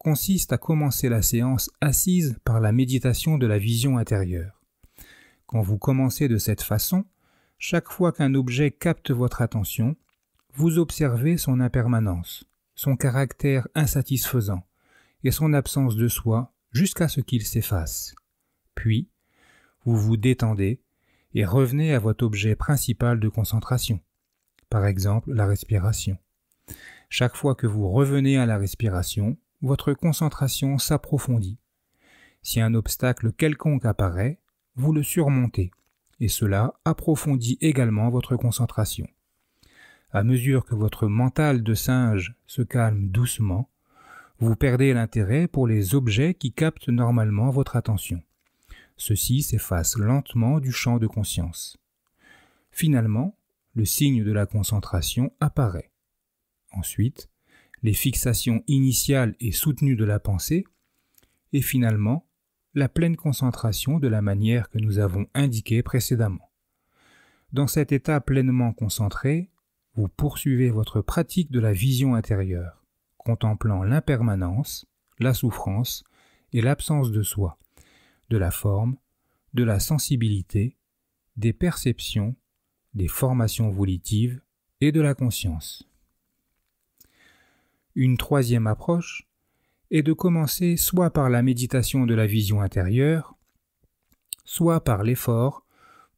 consiste à commencer la séance assise par la méditation de la vision intérieure. Quand vous commencez de cette façon, chaque fois qu'un objet capte votre attention, vous observez son impermanence, son caractère insatisfaisant et son absence de soi jusqu'à ce qu'il s'efface. Puis, vous vous détendez et revenez à votre objet principal de concentration, par exemple la respiration. Chaque fois que vous revenez à la respiration, votre concentration s'approfondit. Si un obstacle quelconque apparaît, vous le surmontez, et cela approfondit également votre concentration. À mesure que votre mental de singe se calme doucement, vous perdez l'intérêt pour les objets qui captent normalement votre attention. Ceux-ci s'effacent lentement du champ de conscience. Finalement, le signe de la concentration apparaît. Ensuite, les fixations initiales et soutenues de la pensée, et finalement la pleine concentration de la manière que nous avons indiquée précédemment. Dans cet état pleinement concentré, vous poursuivez votre pratique de la vision intérieure, contemplant l'impermanence, la souffrance et l'absence de soi, de la forme, de la sensibilité, des perceptions, des formations volitives et de la conscience. Une troisième approche est de commencer soit par la méditation de la vision intérieure, soit par l'effort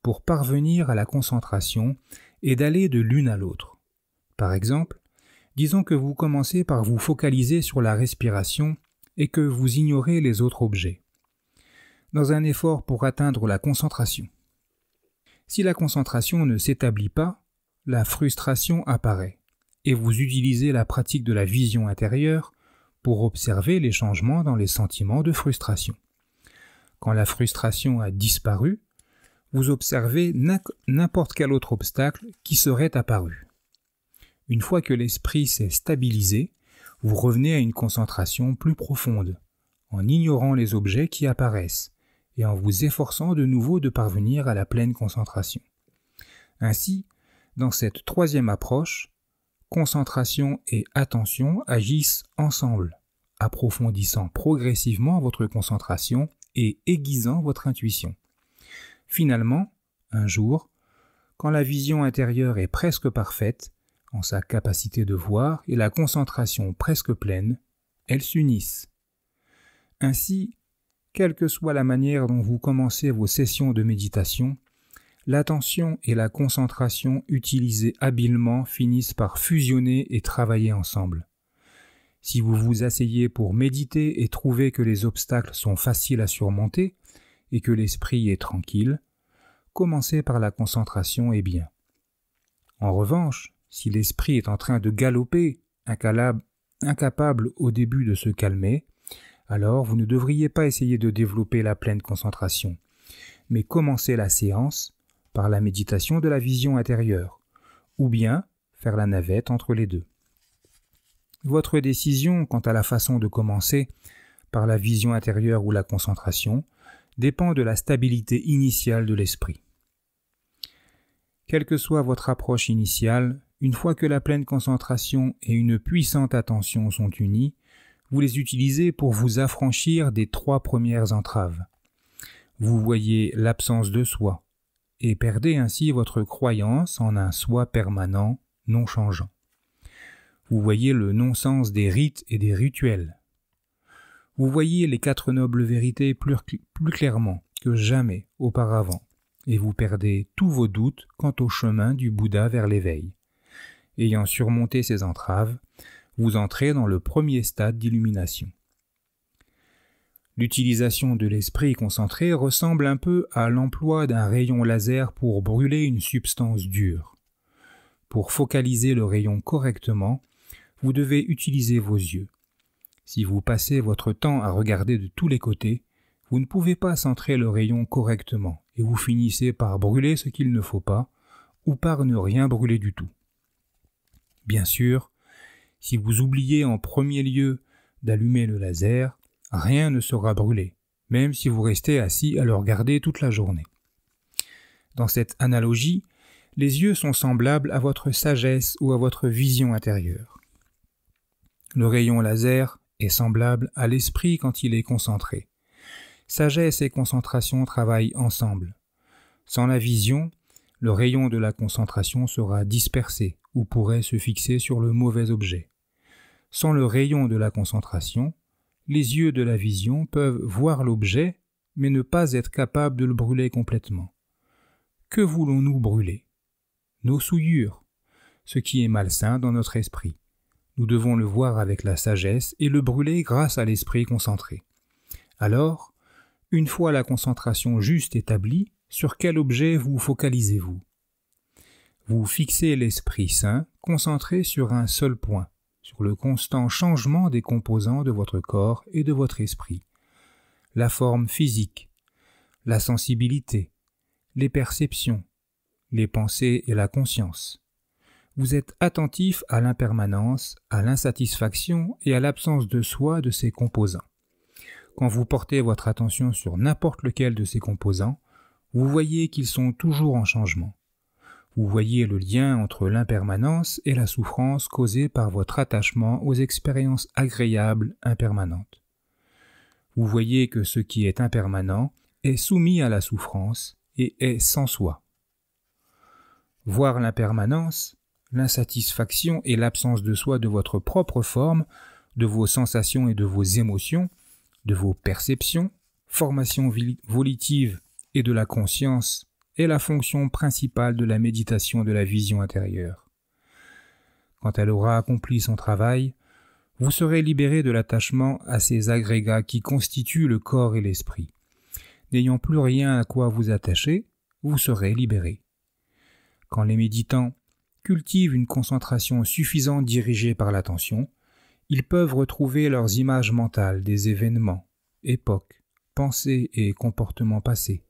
pour parvenir à la concentration et d'aller de l'une à l'autre. Par exemple, disons que vous commencez par vous focaliser sur la respiration et que vous ignorez les autres objets, dans un effort pour atteindre la concentration. Si la concentration ne s'établit pas, la frustration apparaît et vous utilisez la pratique de la vision intérieure pour observer les changements dans les sentiments de frustration. Quand la frustration a disparu, vous observez n'importe quel autre obstacle qui serait apparu. Une fois que l'esprit s'est stabilisé, vous revenez à une concentration plus profonde, en ignorant les objets qui apparaissent, et en vous efforçant de nouveau de parvenir à la pleine concentration. Ainsi, dans cette troisième approche, concentration et attention agissent ensemble, approfondissant progressivement votre concentration et aiguisant votre intuition. Finalement, un jour, quand la vision intérieure est presque parfaite, en sa capacité de voir et la concentration presque pleine, elles s'unissent. Ainsi, quelle que soit la manière dont vous commencez vos sessions de méditation, l'attention et la concentration utilisées habilement finissent par fusionner et travailler ensemble. Si vous vous asseyez pour méditer et trouvez que les obstacles sont faciles à surmonter et que l'esprit est tranquille, commencez par la concentration et bien. En revanche, si l'esprit est en train de galoper, incapable au début de se calmer, alors vous ne devriez pas essayer de développer la pleine concentration, mais commencez la séance par la méditation de la vision intérieure, ou bien faire la navette entre les deux. Votre décision quant à la façon de commencer, par la vision intérieure ou la concentration, dépend de la stabilité initiale de l'esprit. Quelle que soit votre approche initiale, une fois que la pleine concentration et une puissante attention sont unies, vous les utilisez pour vous affranchir des trois premières entraves. Vous voyez l'absence de soi, et perdez ainsi votre croyance en un soi permanent, non changeant. Vous voyez le non-sens des rites et des rituels. Vous voyez les quatre nobles vérités plus, plus clairement que jamais auparavant, et vous perdez tous vos doutes quant au chemin du Bouddha vers l'éveil. Ayant surmonté ces entraves, vous entrez dans le premier stade d'illumination. L'utilisation de l'esprit concentré ressemble un peu à l'emploi d'un rayon laser pour brûler une substance dure. Pour focaliser le rayon correctement, vous devez utiliser vos yeux. Si vous passez votre temps à regarder de tous les côtés, vous ne pouvez pas centrer le rayon correctement et vous finissez par brûler ce qu'il ne faut pas ou par ne rien brûler du tout. Bien sûr, si vous oubliez en premier lieu d'allumer le laser, rien ne sera brûlé, même si vous restez assis à le regarder toute la journée. Dans cette analogie, les yeux sont semblables à votre sagesse ou à votre vision intérieure. Le rayon laser est semblable à l'esprit quand il est concentré. Sagesse et concentration travaillent ensemble. Sans la vision, le rayon de la concentration sera dispersé ou pourrait se fixer sur le mauvais objet. Sans le rayon de la concentration, les yeux de la vision peuvent voir l'objet, mais ne pas être capables de le brûler complètement. Que voulons-nous brûler Nos souillures, ce qui est malsain dans notre esprit. Nous devons le voir avec la sagesse et le brûler grâce à l'esprit concentré. Alors, une fois la concentration juste établie, sur quel objet vous focalisez-vous Vous fixez l'Esprit Saint concentré sur un seul point, sur le constant changement des composants de votre corps et de votre esprit, la forme physique, la sensibilité, les perceptions, les pensées et la conscience. Vous êtes attentif à l'impermanence, à l'insatisfaction et à l'absence de soi de ces composants. Quand vous portez votre attention sur n'importe lequel de ces composants, vous voyez qu'ils sont toujours en changement. Vous voyez le lien entre l'impermanence et la souffrance causée par votre attachement aux expériences agréables impermanentes. Vous voyez que ce qui est impermanent est soumis à la souffrance et est sans soi. Voir l'impermanence, l'insatisfaction et l'absence de soi de votre propre forme, de vos sensations et de vos émotions, de vos perceptions, formations volitives et de la conscience est la fonction principale de la méditation de la vision intérieure. Quand elle aura accompli son travail, vous serez libéré de l'attachement à ces agrégats qui constituent le corps et l'esprit. N'ayant plus rien à quoi vous attacher, vous serez libéré. Quand les méditants cultivent une concentration suffisante dirigée par l'attention, ils peuvent retrouver leurs images mentales des événements, époques, pensées et comportements passés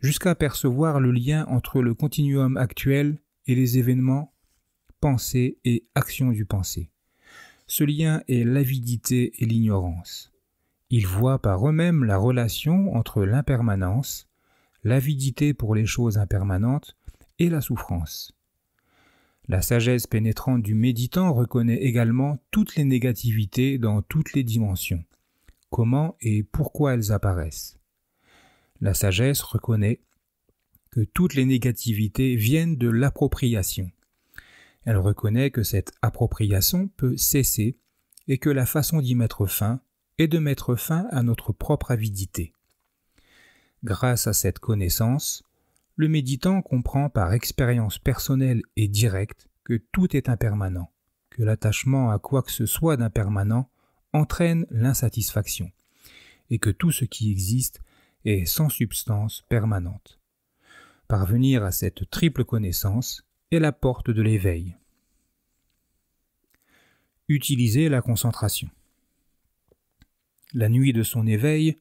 jusqu'à percevoir le lien entre le continuum actuel et les événements, pensée et action du pensée. Ce lien est l'avidité et l'ignorance. Ils voient par eux-mêmes la relation entre l'impermanence, l'avidité pour les choses impermanentes et la souffrance. La sagesse pénétrante du méditant reconnaît également toutes les négativités dans toutes les dimensions, comment et pourquoi elles apparaissent. La sagesse reconnaît que toutes les négativités viennent de l'appropriation. Elle reconnaît que cette appropriation peut cesser et que la façon d'y mettre fin est de mettre fin à notre propre avidité. Grâce à cette connaissance, le méditant comprend par expérience personnelle et directe que tout est impermanent, que l'attachement à quoi que ce soit d'impermanent entraîne l'insatisfaction, et que tout ce qui existe et sans substance permanente. Parvenir à cette triple connaissance est la porte de l'éveil. Utiliser la concentration. La nuit de son éveil,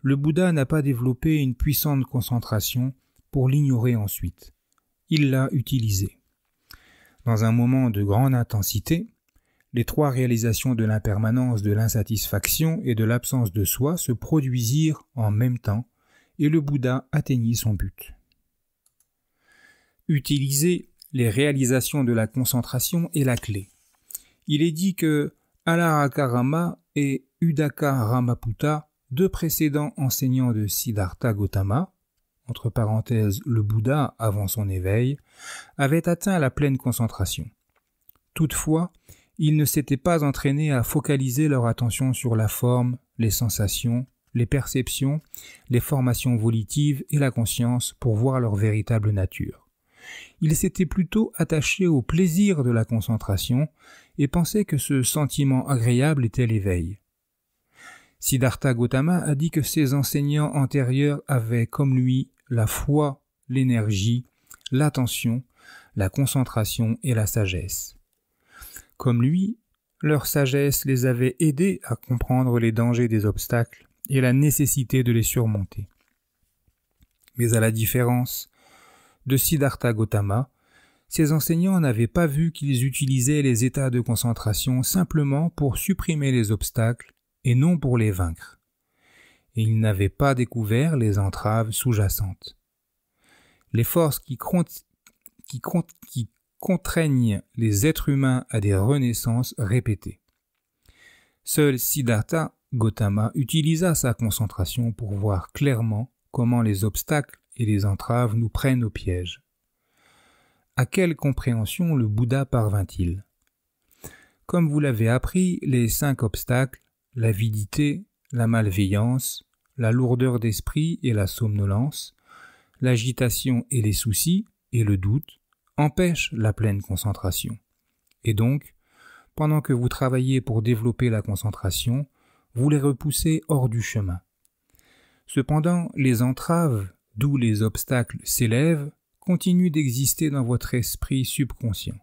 le Bouddha n'a pas développé une puissante concentration pour l'ignorer ensuite. Il l'a utilisée. Dans un moment de grande intensité, les trois réalisations de l'impermanence, de l'insatisfaction et de l'absence de soi se produisirent en même temps, et le Bouddha atteignit son but. Utiliser les réalisations de la concentration est la clé. Il est dit que Alarakarama et Udaka Ramaputta, deux précédents enseignants de Siddhartha Gautama, entre parenthèses le Bouddha avant son éveil, avaient atteint la pleine concentration. Toutefois, ils ne s'étaient pas entraînés à focaliser leur attention sur la forme, les sensations, les perceptions, les formations volitives et la conscience pour voir leur véritable nature. Ils s'étaient plutôt attachés au plaisir de la concentration et pensaient que ce sentiment agréable était l'éveil. Siddhartha Gautama a dit que ses enseignants antérieurs avaient comme lui la foi, l'énergie, l'attention, la concentration et la sagesse comme lui, leur sagesse les avait aidés à comprendre les dangers des obstacles et la nécessité de les surmonter. Mais à la différence de Siddhartha Gautama, ses enseignants n'avaient pas vu qu'ils utilisaient les états de concentration simplement pour supprimer les obstacles et non pour les vaincre. Et ils n'avaient pas découvert les entraves sous-jacentes. Les forces qui, qui, qui contraignent les êtres humains à des renaissances répétées. Seul Siddhartha Gautama utilisa sa concentration pour voir clairement comment les obstacles et les entraves nous prennent au piège. À quelle compréhension le Bouddha parvint-il Comme vous l'avez appris, les cinq obstacles, l'avidité, la malveillance, la lourdeur d'esprit et la somnolence, l'agitation et les soucis, et le doute, empêche la pleine concentration. Et donc, pendant que vous travaillez pour développer la concentration, vous les repoussez hors du chemin. Cependant, les entraves, d'où les obstacles s'élèvent, continuent d'exister dans votre esprit subconscient.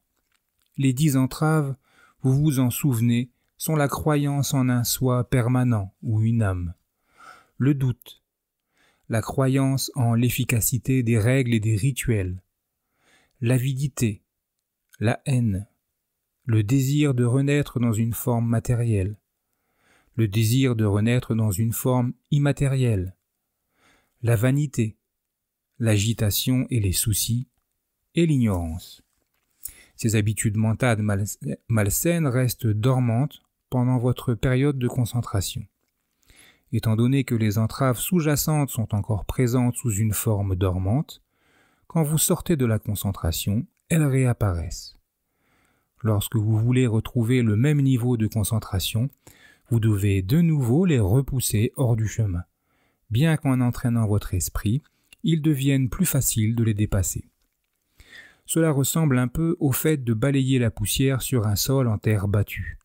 Les dix entraves, vous vous en souvenez, sont la croyance en un soi permanent ou une âme, le doute, la croyance en l'efficacité des règles et des rituels, l'avidité, la haine, le désir de renaître dans une forme matérielle, le désir de renaître dans une forme immatérielle, la vanité, l'agitation et les soucis, et l'ignorance. Ces habitudes mentales malsaines restent dormantes pendant votre période de concentration. Étant donné que les entraves sous-jacentes sont encore présentes sous une forme dormante, quand vous sortez de la concentration, elles réapparaissent. Lorsque vous voulez retrouver le même niveau de concentration, vous devez de nouveau les repousser hors du chemin, bien qu'en entraînant votre esprit, ils deviennent plus faciles de les dépasser. Cela ressemble un peu au fait de balayer la poussière sur un sol en terre battue.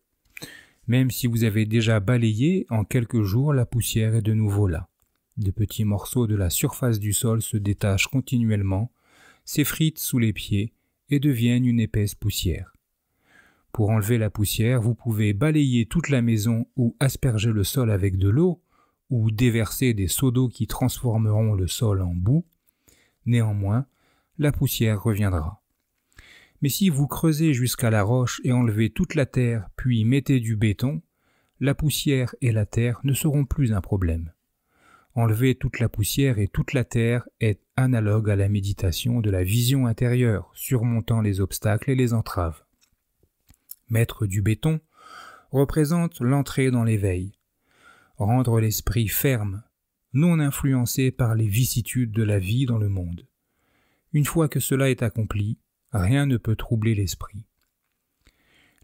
Même si vous avez déjà balayé, en quelques jours la poussière est de nouveau là. De petits morceaux de la surface du sol se détachent continuellement, s'effritent sous les pieds et deviennent une épaisse poussière. Pour enlever la poussière, vous pouvez balayer toute la maison ou asperger le sol avec de l'eau, ou déverser des seaux d'eau qui transformeront le sol en boue. Néanmoins, la poussière reviendra. Mais si vous creusez jusqu'à la roche et enlevez toute la terre, puis mettez du béton, la poussière et la terre ne seront plus un problème. Enlever toute la poussière et toute la terre est analogue à la méditation de la vision intérieure, surmontant les obstacles et les entraves. Mettre du béton représente l'entrée dans l'éveil, rendre l'esprit ferme, non influencé par les vicissitudes de la vie dans le monde. Une fois que cela est accompli, rien ne peut troubler l'esprit.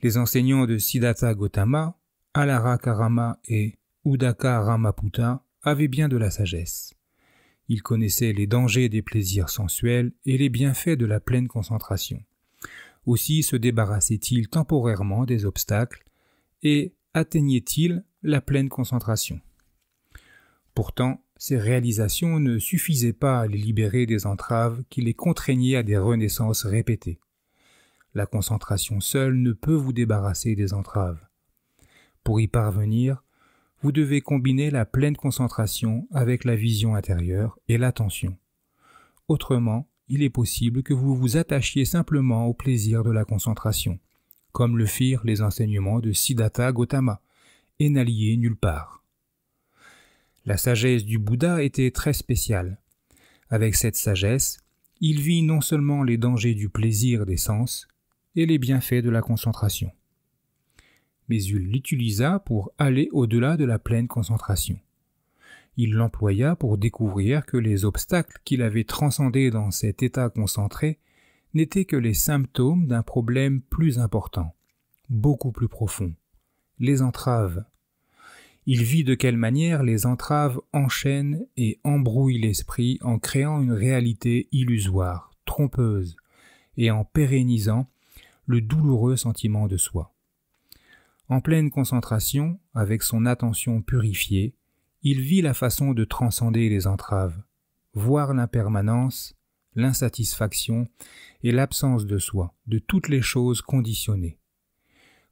Les enseignants de Siddhartha Gautama, Alara et Udaka Ramaputta avait bien de la sagesse. Il connaissait les dangers des plaisirs sensuels et les bienfaits de la pleine concentration. Aussi se débarrassait-il temporairement des obstacles et atteignait-il la pleine concentration. Pourtant, ces réalisations ne suffisaient pas à les libérer des entraves qui les contraignaient à des renaissances répétées. La concentration seule ne peut vous débarrasser des entraves. Pour y parvenir, vous devez combiner la pleine concentration avec la vision intérieure et l'attention. Autrement, il est possible que vous vous attachiez simplement au plaisir de la concentration, comme le firent les enseignements de Siddhartha Gautama, et n'alliez nulle part. La sagesse du Bouddha était très spéciale. Avec cette sagesse, il vit non seulement les dangers du plaisir des sens et les bienfaits de la concentration mais il l'utilisa pour aller au-delà de la pleine concentration. Il l'employa pour découvrir que les obstacles qu'il avait transcendés dans cet état concentré n'étaient que les symptômes d'un problème plus important, beaucoup plus profond, les entraves. Il vit de quelle manière les entraves enchaînent et embrouillent l'esprit en créant une réalité illusoire, trompeuse, et en pérennisant le douloureux sentiment de soi. En pleine concentration, avec son attention purifiée, il vit la façon de transcender les entraves, voir l'impermanence, l'insatisfaction et l'absence de soi, de toutes les choses conditionnées.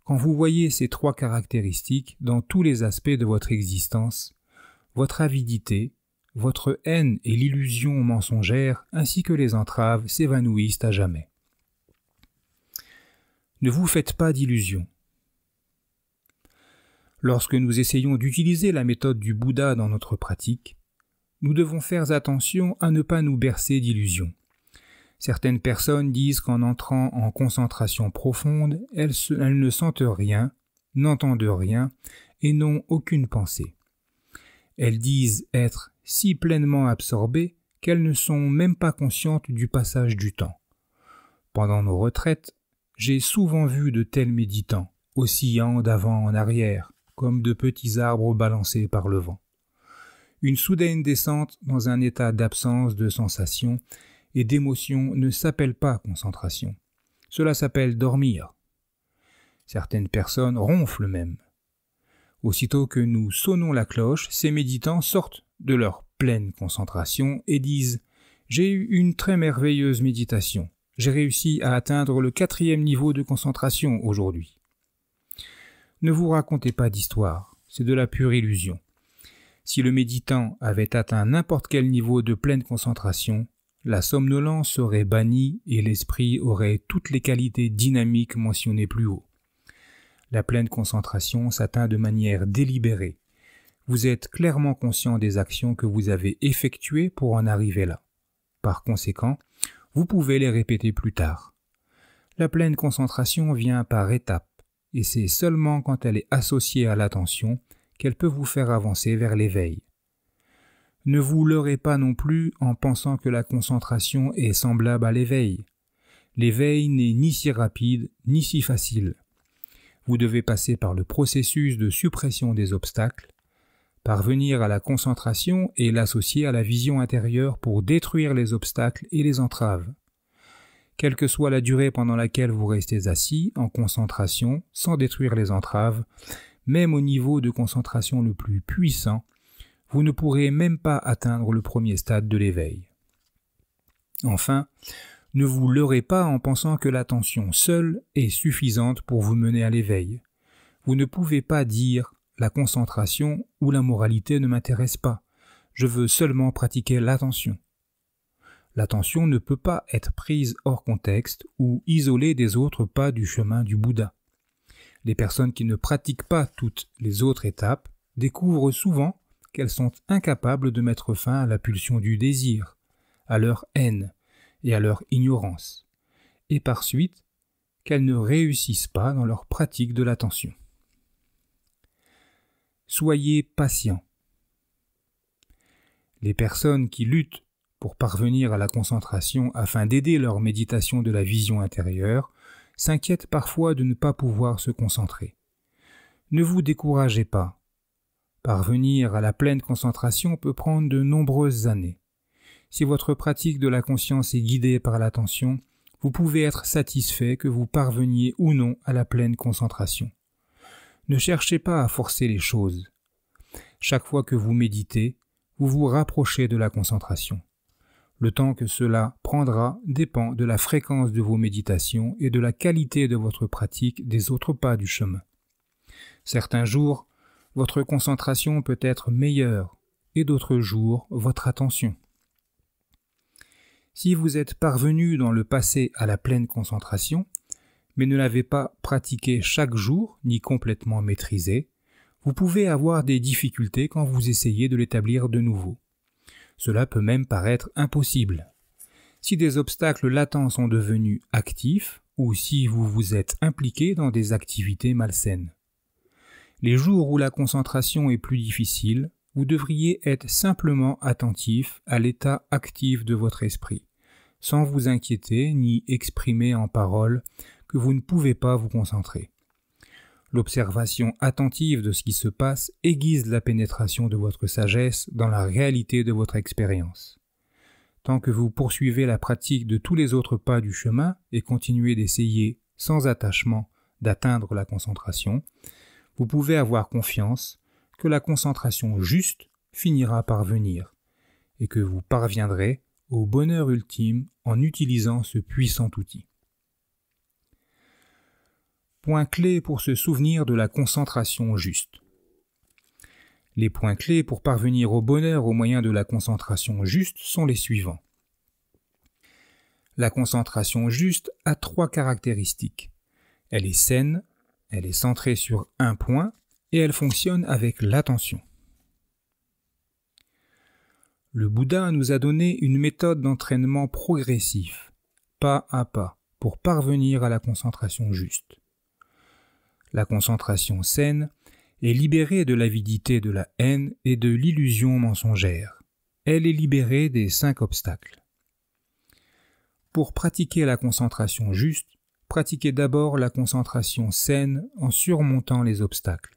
Quand vous voyez ces trois caractéristiques dans tous les aspects de votre existence, votre avidité, votre haine et l'illusion mensongère ainsi que les entraves s'évanouissent à jamais. Ne vous faites pas d'illusions. Lorsque nous essayons d'utiliser la méthode du Bouddha dans notre pratique, nous devons faire attention à ne pas nous bercer d'illusions. Certaines personnes disent qu'en entrant en concentration profonde, elles, ne sentent rien, n'entendent rien et n'ont aucune pensée. Elles disent être si pleinement absorbées qu'elles ne sont même pas conscientes du passage du temps. Pendant nos retraites, j'ai souvent vu de tels méditants, oscillant d'avant en arrière, comme de petits arbres balancés par le vent. Une soudaine descente dans un état d'absence de sensation et d'émotion ne s'appelle pas concentration. Cela s'appelle dormir. Certaines personnes ronflent même. Aussitôt que nous sonnons la cloche, ces méditants sortent de leur pleine concentration et disent J'ai eu une très merveilleuse méditation. J'ai réussi à atteindre le quatrième niveau de concentration aujourd'hui. Ne vous racontez pas d'histoire, c'est de la pure illusion. Si le méditant avait atteint n'importe quel niveau de pleine concentration, la somnolence serait bannie et l'esprit aurait toutes les qualités dynamiques mentionnées plus haut. La pleine concentration s'atteint de manière délibérée. Vous êtes clairement conscient des actions que vous avez effectuées pour en arriver là. Par conséquent, vous pouvez les répéter plus tard. La pleine concentration vient par étapes et c'est seulement quand elle est associée à l'attention qu'elle peut vous faire avancer vers l'éveil. Ne vous leurrez pas non plus en pensant que la concentration est semblable à l'éveil. L'éveil n'est ni si rapide ni si facile. Vous devez passer par le processus de suppression des obstacles, parvenir à la concentration et l'associer à la vision intérieure pour détruire les obstacles et les entraves quelle que soit la durée pendant laquelle vous restez assis, en concentration, sans détruire les entraves, même au niveau de concentration le plus puissant, vous ne pourrez même pas atteindre le premier stade de l'éveil. Enfin, ne vous leurrez pas en pensant que l'attention seule est suffisante pour vous mener à l'éveil. Vous ne pouvez pas dire la concentration ou la moralité ne m'intéresse pas. Je veux seulement pratiquer l'attention. L'attention ne peut pas être prise hors contexte ou isolée des autres pas du chemin du Bouddha. Les personnes qui ne pratiquent pas toutes les autres étapes découvrent souvent qu'elles sont incapables de mettre fin à la pulsion du désir, à leur haine et à leur ignorance, et par suite qu'elles ne réussissent pas dans leur pratique de l'attention. Soyez patient. Les personnes qui luttent pour parvenir à la concentration afin d'aider leur méditation de la vision intérieure, s'inquiètent parfois de ne pas pouvoir se concentrer. Ne vous découragez pas. Parvenir à la pleine concentration peut prendre de nombreuses années. Si votre pratique de la conscience est guidée par l'attention, vous pouvez être satisfait que vous parveniez ou non à la pleine concentration. Ne cherchez pas à forcer les choses. Chaque fois que vous méditez, vous vous rapprochez de la concentration. Le temps que cela prendra dépend de la fréquence de vos méditations et de la qualité de votre pratique des autres pas du chemin. Certains jours, votre concentration peut être meilleure et d'autres jours, votre attention. Si vous êtes parvenu dans le passé à la pleine concentration, mais ne l'avez pas pratiquée chaque jour ni complètement maîtrisée, vous pouvez avoir des difficultés quand vous essayez de l'établir de nouveau. Cela peut même paraître impossible. Si des obstacles latents sont devenus actifs, ou si vous vous êtes impliqué dans des activités malsaines. Les jours où la concentration est plus difficile, vous devriez être simplement attentif à l'état actif de votre esprit, sans vous inquiéter ni exprimer en paroles que vous ne pouvez pas vous concentrer. L'observation attentive de ce qui se passe aiguise la pénétration de votre sagesse dans la réalité de votre expérience. Tant que vous poursuivez la pratique de tous les autres pas du chemin et continuez d'essayer, sans attachement, d'atteindre la concentration, vous pouvez avoir confiance que la concentration juste finira par venir, et que vous parviendrez au bonheur ultime en utilisant ce puissant outil. Point pour se souvenir de la concentration juste. Les points clés pour parvenir au bonheur au moyen de la concentration juste sont les suivants. La concentration juste a trois caractéristiques. Elle est saine, elle est centrée sur un point et elle fonctionne avec l'attention. Le Bouddha nous a donné une méthode d'entraînement progressif, pas à pas, pour parvenir à la concentration juste la concentration saine, est libérée de l'avidité de la haine et de l'illusion mensongère. Elle est libérée des cinq obstacles. Pour pratiquer la concentration juste, pratiquez d'abord la concentration saine en surmontant les obstacles.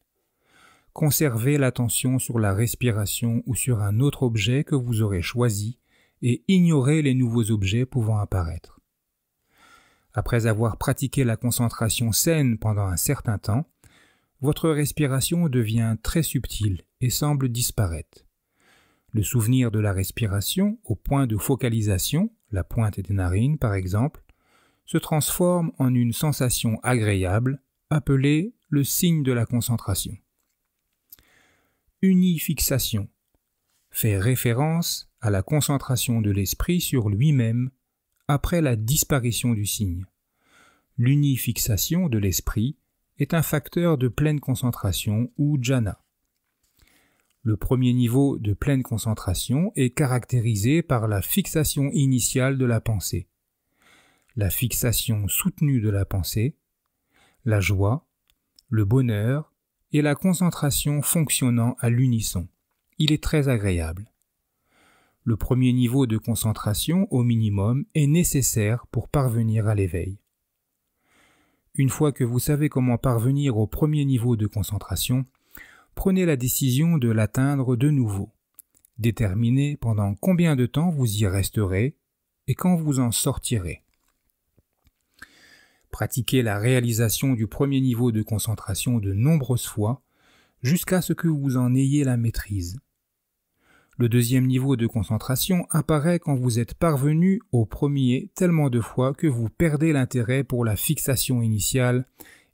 Conservez l'attention sur la respiration ou sur un autre objet que vous aurez choisi et ignorez les nouveaux objets pouvant apparaître. Après avoir pratiqué la concentration saine pendant un certain temps, votre respiration devient très subtile et semble disparaître. Le souvenir de la respiration au point de focalisation, la pointe des narines par exemple, se transforme en une sensation agréable appelée le signe de la concentration. Unifixation fait référence à la concentration de l'esprit sur lui-même après la disparition du signe. L'unifixation de l'esprit est un facteur de pleine concentration ou jhana. Le premier niveau de pleine concentration est caractérisé par la fixation initiale de la pensée, la fixation soutenue de la pensée, la joie, le bonheur et la concentration fonctionnant à l'unisson. Il est très agréable. Le premier niveau de concentration, au minimum, est nécessaire pour parvenir à l'éveil. Une fois que vous savez comment parvenir au premier niveau de concentration, prenez la décision de l'atteindre de nouveau. Déterminez pendant combien de temps vous y resterez et quand vous en sortirez. Pratiquez la réalisation du premier niveau de concentration de nombreuses fois jusqu'à ce que vous en ayez la maîtrise. Le deuxième niveau de concentration apparaît quand vous êtes parvenu au premier tellement de fois que vous perdez l'intérêt pour la fixation initiale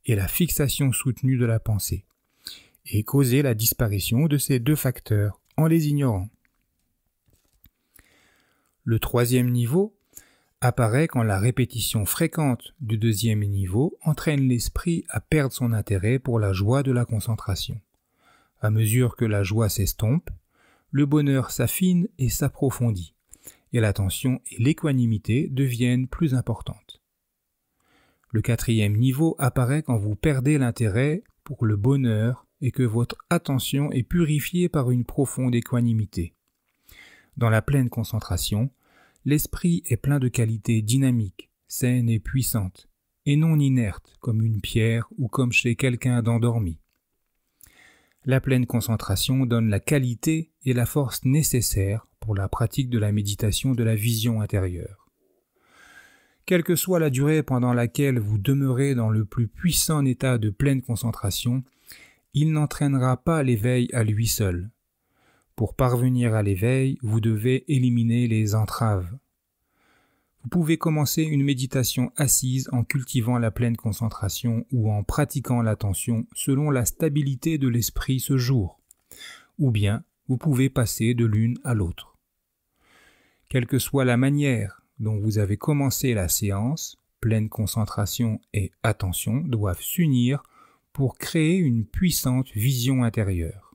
et la fixation soutenue de la pensée, et causer la disparition de ces deux facteurs en les ignorant. Le troisième niveau apparaît quand la répétition fréquente du deuxième niveau entraîne l'esprit à perdre son intérêt pour la joie de la concentration. À mesure que la joie s'estompe, le bonheur s'affine et s'approfondit, et l'attention et l'équanimité deviennent plus importantes. Le quatrième niveau apparaît quand vous perdez l'intérêt pour le bonheur et que votre attention est purifiée par une profonde équanimité. Dans la pleine concentration, l'esprit est plein de qualités dynamiques, saines et puissantes, et non inerte comme une pierre ou comme chez quelqu'un d'endormi. La pleine concentration donne la qualité et la force nécessaires pour la pratique de la méditation de la vision intérieure. Quelle que soit la durée pendant laquelle vous demeurez dans le plus puissant état de pleine concentration, il n'entraînera pas l'éveil à lui seul. Pour parvenir à l'éveil, vous devez éliminer les entraves. Vous pouvez commencer une méditation assise en cultivant la pleine concentration ou en pratiquant l'attention selon la stabilité de l'esprit ce jour. Ou bien, vous pouvez passer de l'une à l'autre. Quelle que soit la manière dont vous avez commencé la séance, pleine concentration et attention doivent s'unir pour créer une puissante vision intérieure.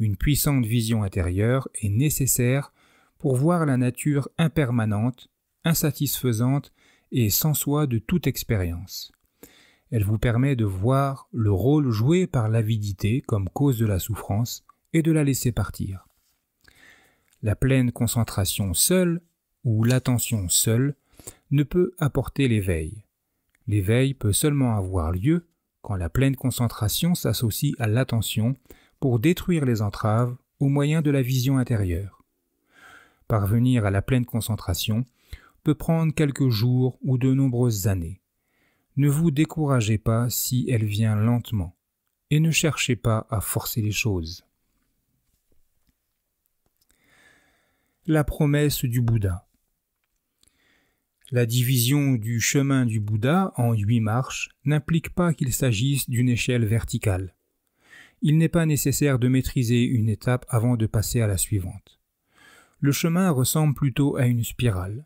Une puissante vision intérieure est nécessaire pour voir la nature impermanente, insatisfaisante et sans soi de toute expérience. Elle vous permet de voir le rôle joué par l'avidité comme cause de la souffrance et de la laisser partir. La pleine concentration seule ou l'attention seule ne peut apporter l'éveil. L'éveil peut seulement avoir lieu quand la pleine concentration s'associe à l'attention pour détruire les entraves au moyen de la vision intérieure. Parvenir à la pleine concentration peut prendre quelques jours ou de nombreuses années. Ne vous découragez pas si elle vient lentement et ne cherchez pas à forcer les choses. La promesse du Bouddha. La division du chemin du Bouddha en huit marches n'implique pas qu'il s'agisse d'une échelle verticale. Il n'est pas nécessaire de maîtriser une étape avant de passer à la suivante le chemin ressemble plutôt à une spirale.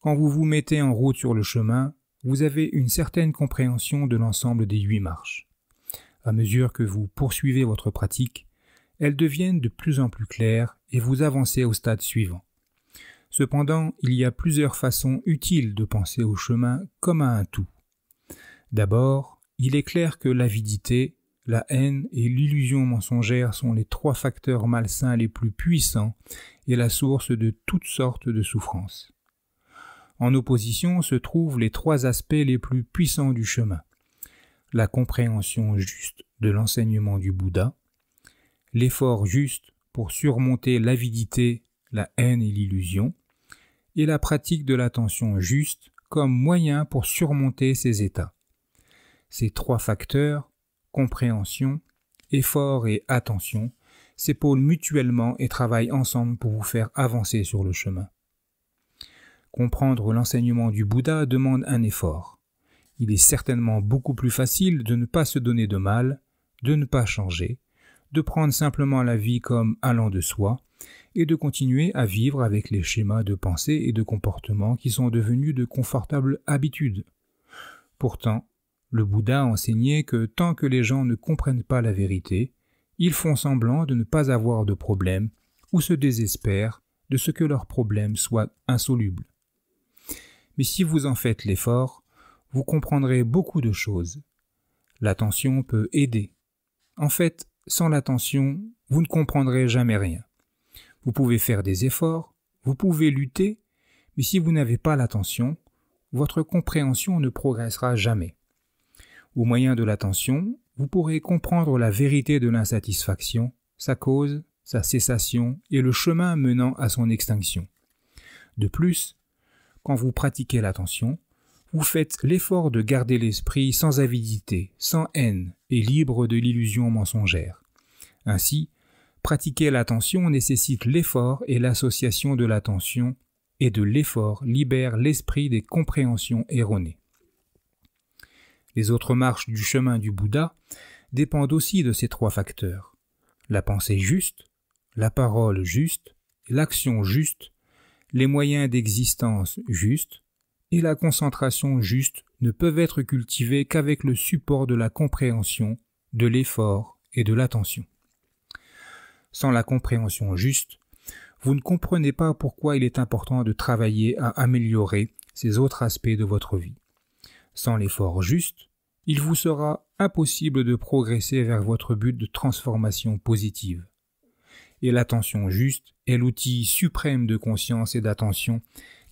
Quand vous vous mettez en route sur le chemin, vous avez une certaine compréhension de l'ensemble des huit marches. À mesure que vous poursuivez votre pratique, elles deviennent de plus en plus claires et vous avancez au stade suivant. Cependant, il y a plusieurs façons utiles de penser au chemin comme à un tout. D'abord, il est clair que l'avidité, la haine et l'illusion mensongère sont les trois facteurs malsains les plus puissants est la source de toutes sortes de souffrances. En opposition se trouvent les trois aspects les plus puissants du chemin. La compréhension juste de l'enseignement du Bouddha, l'effort juste pour surmonter l'avidité, la haine et l'illusion, et la pratique de l'attention juste comme moyen pour surmonter ces états. Ces trois facteurs, compréhension, effort et attention, s'épaulent mutuellement et travaillent ensemble pour vous faire avancer sur le chemin. Comprendre l'enseignement du Bouddha demande un effort. Il est certainement beaucoup plus facile de ne pas se donner de mal, de ne pas changer, de prendre simplement la vie comme allant de soi, et de continuer à vivre avec les schémas de pensée et de comportement qui sont devenus de confortables habitudes. Pourtant, le Bouddha enseignait que tant que les gens ne comprennent pas la vérité, ils font semblant de ne pas avoir de problème ou se désespèrent de ce que leurs problèmes soient insolubles. Mais si vous en faites l'effort, vous comprendrez beaucoup de choses. L'attention peut aider. En fait, sans l'attention, vous ne comprendrez jamais rien. Vous pouvez faire des efforts, vous pouvez lutter, mais si vous n'avez pas l'attention, votre compréhension ne progressera jamais. Au moyen de l'attention, vous pourrez comprendre la vérité de l'insatisfaction, sa cause, sa cessation et le chemin menant à son extinction. De plus, quand vous pratiquez l'attention, vous faites l'effort de garder l'esprit sans avidité, sans haine et libre de l'illusion mensongère. Ainsi, pratiquer l'attention nécessite l'effort et l'association de l'attention, et de l'effort libère l'esprit des compréhensions erronées les autres marches du chemin du Bouddha dépendent aussi de ces trois facteurs. La pensée juste, la parole juste, l'action juste, les moyens d'existence justes et la concentration juste ne peuvent être cultivés qu'avec le support de la compréhension, de l'effort et de l'attention. Sans la compréhension juste, vous ne comprenez pas pourquoi il est important de travailler à améliorer ces autres aspects de votre vie. Sans l'effort juste, il vous sera impossible de progresser vers votre but de transformation positive. Et l'attention juste est l'outil suprême de conscience et d'attention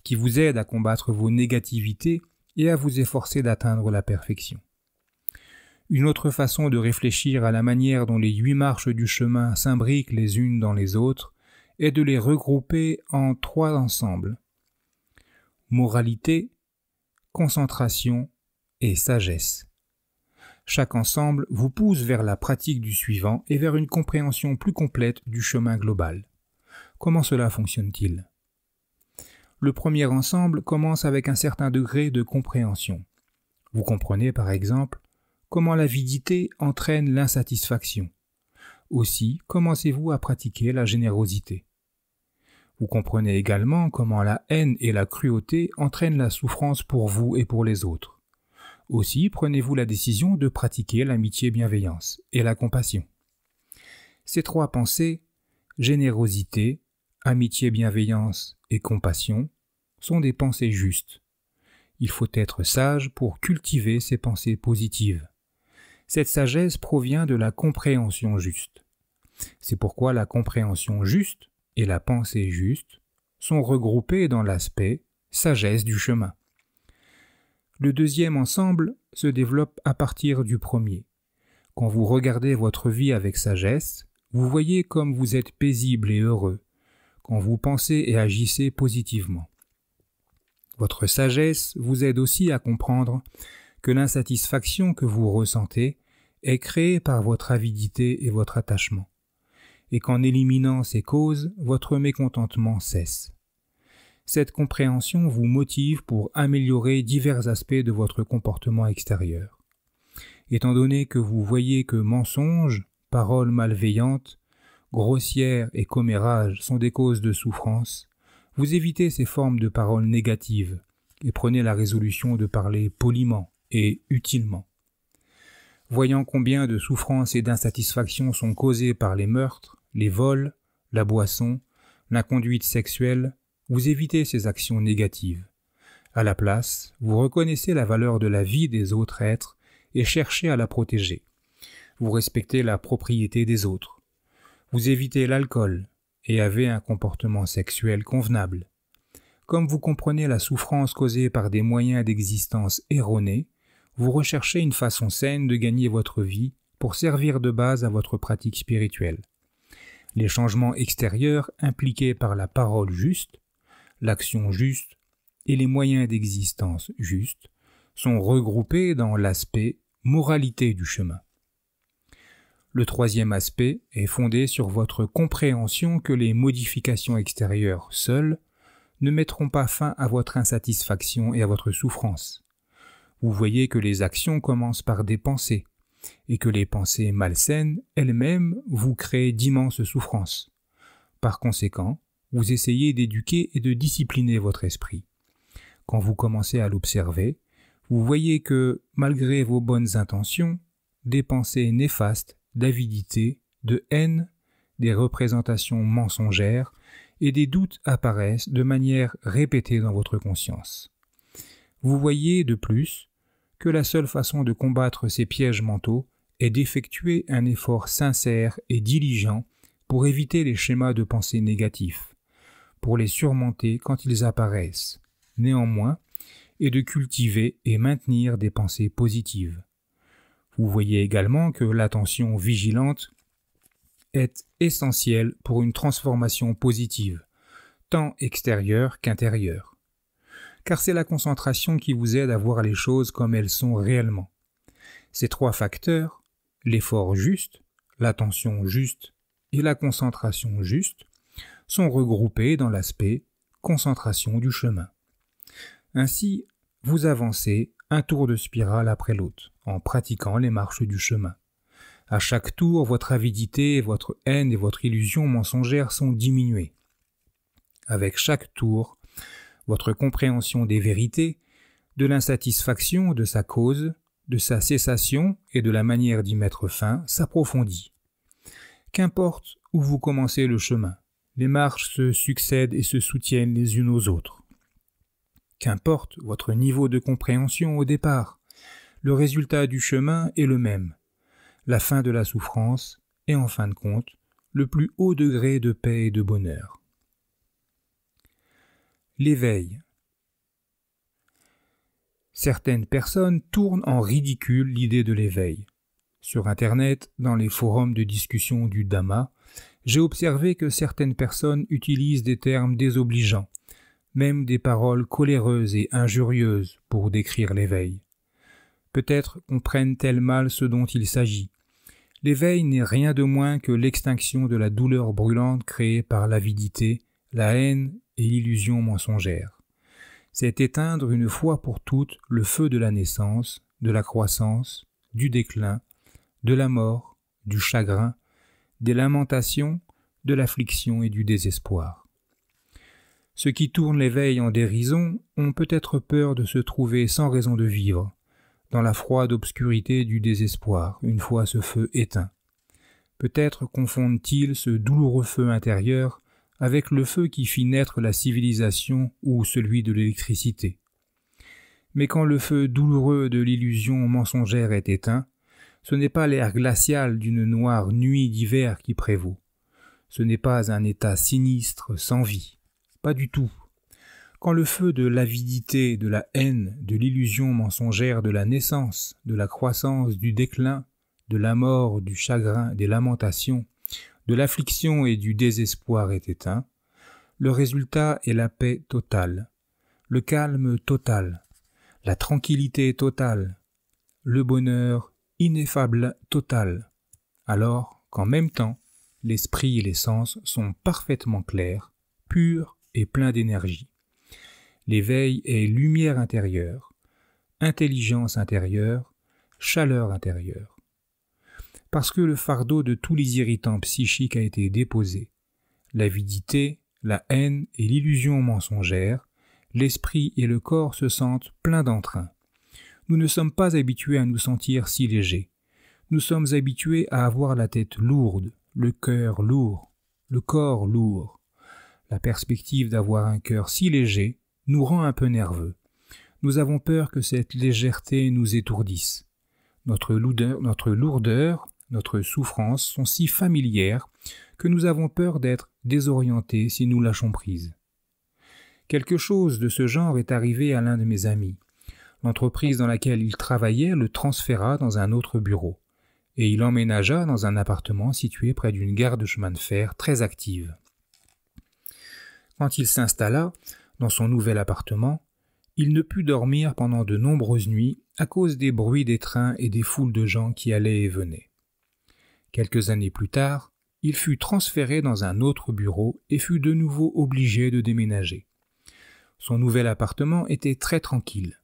qui vous aide à combattre vos négativités et à vous efforcer d'atteindre la perfection. Une autre façon de réfléchir à la manière dont les huit marches du chemin s'imbriquent les unes dans les autres est de les regrouper en trois ensembles. Moralité, concentration et sagesse. Chaque ensemble vous pousse vers la pratique du suivant et vers une compréhension plus complète du chemin global. Comment cela fonctionne-t-il Le premier ensemble commence avec un certain degré de compréhension. Vous comprenez par exemple comment l'avidité entraîne l'insatisfaction. Aussi, commencez-vous à pratiquer la générosité. Vous comprenez également comment la haine et la cruauté entraînent la souffrance pour vous et pour les autres. Aussi prenez-vous la décision de pratiquer l'amitié bienveillance et la compassion. Ces trois pensées, générosité, amitié bienveillance et compassion, sont des pensées justes. Il faut être sage pour cultiver ces pensées positives. Cette sagesse provient de la compréhension juste. C'est pourquoi la compréhension juste et la pensée juste sont regroupés dans l'aspect sagesse du chemin. Le deuxième ensemble se développe à partir du premier. Quand vous regardez votre vie avec sagesse, vous voyez comme vous êtes paisible et heureux, quand vous pensez et agissez positivement. Votre sagesse vous aide aussi à comprendre que l'insatisfaction que vous ressentez est créée par votre avidité et votre attachement et qu'en éliminant ces causes, votre mécontentement cesse. Cette compréhension vous motive pour améliorer divers aspects de votre comportement extérieur. Étant donné que vous voyez que mensonges, paroles malveillantes, grossières et commérages sont des causes de souffrance, vous évitez ces formes de paroles négatives et prenez la résolution de parler poliment et utilement. Voyant combien de souffrances et d'insatisfactions sont causées par les meurtres, les vols, la boisson, la conduite sexuelle, vous évitez ces actions négatives. À la place, vous reconnaissez la valeur de la vie des autres êtres et cherchez à la protéger. Vous respectez la propriété des autres. Vous évitez l'alcool et avez un comportement sexuel convenable. Comme vous comprenez la souffrance causée par des moyens d'existence erronés, vous recherchez une façon saine de gagner votre vie pour servir de base à votre pratique spirituelle les changements extérieurs impliqués par la parole juste, l'action juste et les moyens d'existence justes sont regroupés dans l'aspect moralité du chemin. Le troisième aspect est fondé sur votre compréhension que les modifications extérieures seules ne mettront pas fin à votre insatisfaction et à votre souffrance. Vous voyez que les actions commencent par des pensées, et que les pensées malsaines elles-mêmes vous créent d'immenses souffrances. Par conséquent, vous essayez d'éduquer et de discipliner votre esprit. Quand vous commencez à l'observer, vous voyez que, malgré vos bonnes intentions, des pensées néfastes, d'avidité, de haine, des représentations mensongères et des doutes apparaissent de manière répétée dans votre conscience. Vous voyez de plus que la seule façon de combattre ces pièges mentaux est d'effectuer un effort sincère et diligent pour éviter les schémas de pensée négatifs, pour les surmonter quand ils apparaissent, néanmoins, et de cultiver et maintenir des pensées positives. Vous voyez également que l'attention vigilante est essentielle pour une transformation positive, tant extérieure qu'intérieure car c'est la concentration qui vous aide à voir les choses comme elles sont réellement. Ces trois facteurs, l'effort juste, l'attention juste et la concentration juste, sont regroupés dans l'aspect concentration du chemin. Ainsi, vous avancez un tour de spirale après l'autre, en pratiquant les marches du chemin. À chaque tour, votre avidité, votre haine et votre illusion mensongère sont diminuées. Avec chaque tour, votre compréhension des vérités, de l'insatisfaction de sa cause, de sa cessation et de la manière d'y mettre fin s'approfondit. Qu'importe où vous commencez le chemin, les marches se succèdent et se soutiennent les unes aux autres. Qu'importe votre niveau de compréhension au départ, le résultat du chemin est le même. La fin de la souffrance est en fin de compte le plus haut degré de paix et de bonheur l'éveil. Certaines personnes tournent en ridicule l'idée de l'éveil. Sur Internet, dans les forums de discussion du Dhamma, j'ai observé que certaines personnes utilisent des termes désobligeants, même des paroles coléreuses et injurieuses pour décrire l'éveil. Peut-être comprennent-elles mal ce dont il s'agit. L'éveil n'est rien de moins que l'extinction de la douleur brûlante créée par l'avidité la haine et l'illusion mensongère. C'est éteindre une fois pour toutes le feu de la naissance, de la croissance, du déclin, de la mort, du chagrin, des lamentations, de l'affliction et du désespoir. Ceux qui tournent l'éveil en dérision ont peut-être peur de se trouver sans raison de vivre, dans la froide obscurité du désespoir, une fois ce feu éteint. Peut-être confondent-ils ce douloureux feu intérieur avec le feu qui fit naître la civilisation ou celui de l'électricité. Mais quand le feu douloureux de l'illusion mensongère est éteint, ce n'est pas l'air glacial d'une noire nuit d'hiver qui prévaut. Ce n'est pas un état sinistre, sans vie. Pas du tout. Quand le feu de l'avidité, de la haine, de l'illusion mensongère de la naissance, de la croissance, du déclin, de la mort, du chagrin, des lamentations, de l'affliction et du désespoir est éteint, le résultat est la paix totale, le calme total, la tranquillité totale, le bonheur ineffable total, alors qu'en même temps, l'esprit et les sens sont parfaitement clairs, purs et pleins d'énergie. L'éveil est lumière intérieure, intelligence intérieure, chaleur intérieure parce que le fardeau de tous les irritants psychiques a été déposé. L'avidité, la haine et l'illusion mensongère, l'esprit et le corps se sentent pleins d'entrain. Nous ne sommes pas habitués à nous sentir si légers. Nous sommes habitués à avoir la tête lourde, le cœur lourd, le corps lourd. La perspective d'avoir un cœur si léger nous rend un peu nerveux. Nous avons peur que cette légèreté nous étourdisse. Notre lourdeur, notre lourdeur notre souffrance sont si familières que nous avons peur d'être désorientés si nous lâchons prise. Quelque chose de ce genre est arrivé à l'un de mes amis. L'entreprise dans laquelle il travaillait le transféra dans un autre bureau, et il emménagea dans un appartement situé près d'une gare de chemin de fer très active. Quand il s'installa dans son nouvel appartement, il ne put dormir pendant de nombreuses nuits à cause des bruits des trains et des foules de gens qui allaient et venaient. Quelques années plus tard, il fut transféré dans un autre bureau et fut de nouveau obligé de déménager. Son nouvel appartement était très tranquille.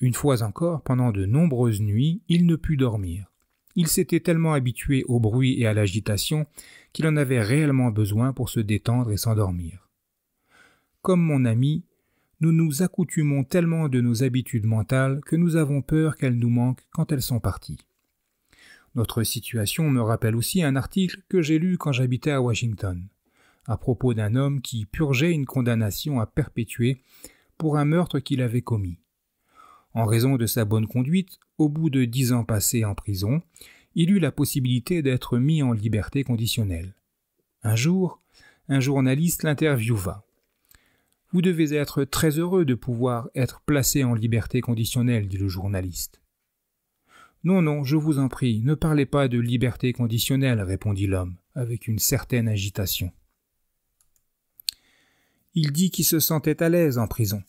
Une fois encore, pendant de nombreuses nuits, il ne put dormir. Il s'était tellement habitué au bruit et à l'agitation qu'il en avait réellement besoin pour se détendre et s'endormir. Comme mon ami, nous nous accoutumons tellement de nos habitudes mentales que nous avons peur qu'elles nous manquent quand elles sont parties. Notre situation me rappelle aussi un article que j'ai lu quand j'habitais à Washington, à propos d'un homme qui purgeait une condamnation à perpétuer pour un meurtre qu'il avait commis. En raison de sa bonne conduite, au bout de dix ans passés en prison, il eut la possibilité d'être mis en liberté conditionnelle. Un jour, un journaliste l'interviewa. Vous devez être très heureux de pouvoir être placé en liberté conditionnelle, dit le journaliste. Non, non, je vous en prie, ne parlez pas de liberté conditionnelle, répondit l'homme, avec une certaine agitation. Il dit qu'il se sentait à l'aise en prison.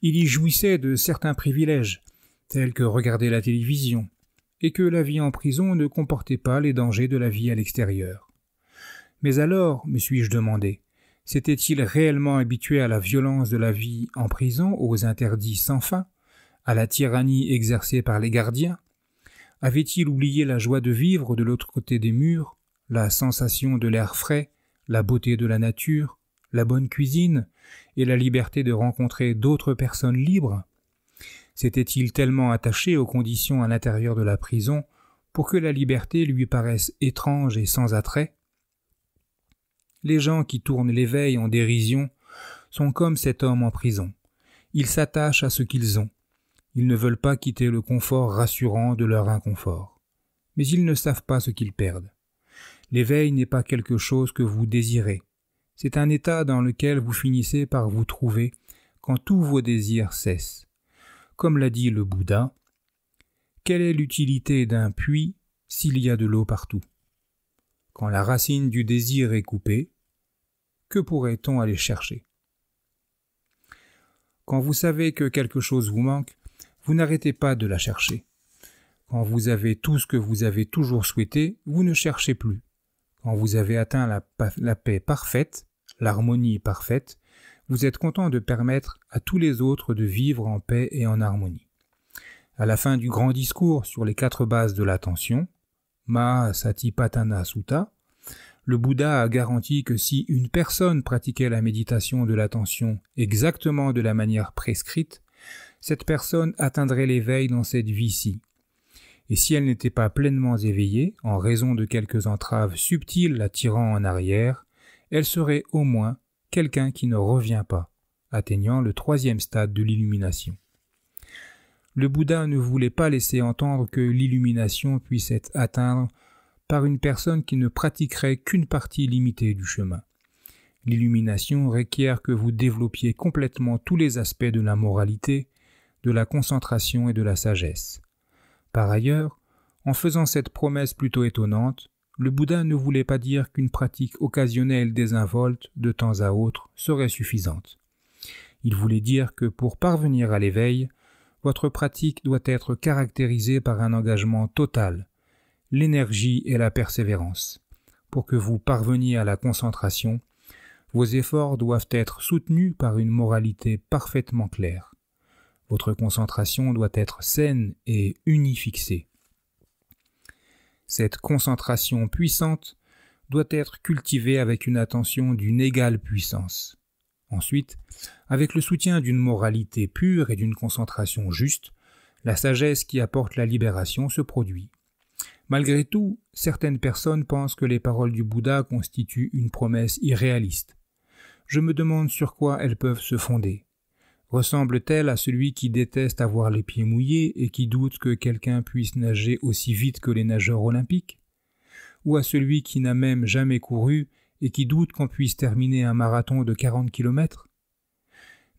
Il y jouissait de certains privilèges, tels que regarder la télévision, et que la vie en prison ne comportait pas les dangers de la vie à l'extérieur. Mais alors, me suis-je demandé, s'était-il réellement habitué à la violence de la vie en prison, aux interdits sans fin, à la tyrannie exercée par les gardiens, avait-il oublié la joie de vivre de l'autre côté des murs, la sensation de l'air frais, la beauté de la nature, la bonne cuisine et la liberté de rencontrer d'autres personnes libres S'était-il tellement attaché aux conditions à l'intérieur de la prison pour que la liberté lui paraisse étrange et sans attrait Les gens qui tournent l'éveil en dérision sont comme cet homme en prison. Ils s'attachent à ce qu'ils ont, ils ne veulent pas quitter le confort rassurant de leur inconfort. Mais ils ne savent pas ce qu'ils perdent. L'éveil n'est pas quelque chose que vous désirez. C'est un état dans lequel vous finissez par vous trouver quand tous vos désirs cessent. Comme l'a dit le Bouddha, quelle est l'utilité d'un puits s'il y a de l'eau partout Quand la racine du désir est coupée, que pourrait-on aller chercher Quand vous savez que quelque chose vous manque, vous n'arrêtez pas de la chercher. Quand vous avez tout ce que vous avez toujours souhaité, vous ne cherchez plus. Quand vous avez atteint la, paix parfaite, l'harmonie parfaite, vous êtes content de permettre à tous les autres de vivre en paix et en harmonie. À la fin du grand discours sur les quatre bases de l'attention, Ma Patana, Sutta, le Bouddha a garanti que si une personne pratiquait la méditation de l'attention exactement de la manière prescrite, cette personne atteindrait l'éveil dans cette vie-ci. Et si elle n'était pas pleinement éveillée, en raison de quelques entraves subtiles la tirant en arrière, elle serait au moins quelqu'un qui ne revient pas, atteignant le troisième stade de l'illumination. Le Bouddha ne voulait pas laisser entendre que l'illumination puisse être atteinte par une personne qui ne pratiquerait qu'une partie limitée du chemin. L'illumination requiert que vous développiez complètement tous les aspects de la moralité, de la concentration et de la sagesse. Par ailleurs, en faisant cette promesse plutôt étonnante, le Bouddha ne voulait pas dire qu'une pratique occasionnelle désinvolte de temps à autre serait suffisante. Il voulait dire que pour parvenir à l'éveil, votre pratique doit être caractérisée par un engagement total, l'énergie et la persévérance. Pour que vous parveniez à la concentration, vos efforts doivent être soutenus par une moralité parfaitement claire. Votre concentration doit être saine et unifixée. Cette concentration puissante doit être cultivée avec une attention d'une égale puissance. Ensuite, avec le soutien d'une moralité pure et d'une concentration juste, la sagesse qui apporte la libération se produit. Malgré tout, certaines personnes pensent que les paroles du Bouddha constituent une promesse irréaliste. Je me demande sur quoi elles peuvent se fonder ressemble-t-elle à celui qui déteste avoir les pieds mouillés et qui doute que quelqu'un puisse nager aussi vite que les nageurs olympiques Ou à celui qui n'a même jamais couru et qui doute qu'on puisse terminer un marathon de 40 km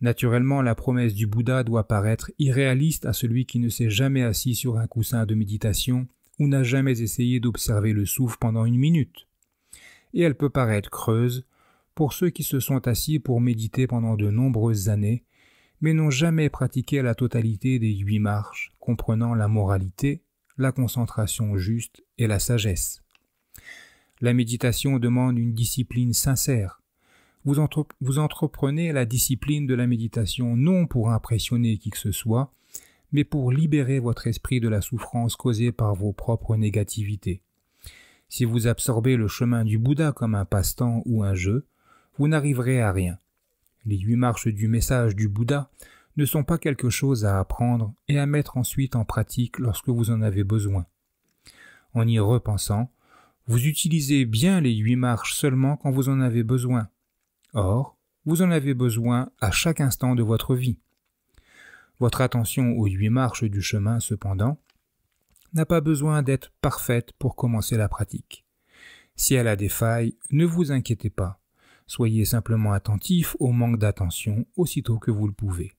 Naturellement, la promesse du Bouddha doit paraître irréaliste à celui qui ne s'est jamais assis sur un coussin de méditation ou n'a jamais essayé d'observer le souffle pendant une minute. Et elle peut paraître creuse pour ceux qui se sont assis pour méditer pendant de nombreuses années mais n'ont jamais pratiqué la totalité des huit marches comprenant la moralité, la concentration juste et la sagesse. La méditation demande une discipline sincère. Vous, vous entreprenez la discipline de la méditation non pour impressionner qui que ce soit, mais pour libérer votre esprit de la souffrance causée par vos propres négativités. Si vous absorbez le chemin du Bouddha comme un passe-temps ou un jeu, vous n'arriverez à rien les huit marches du message du Bouddha ne sont pas quelque chose à apprendre et à mettre ensuite en pratique lorsque vous en avez besoin. En y repensant, vous utilisez bien les huit marches seulement quand vous en avez besoin. Or, vous en avez besoin à chaque instant de votre vie. Votre attention aux huit marches du chemin, cependant, n'a pas besoin d'être parfaite pour commencer la pratique. Si elle a des failles, ne vous inquiétez pas. Soyez simplement attentif au manque d'attention aussitôt que vous le pouvez.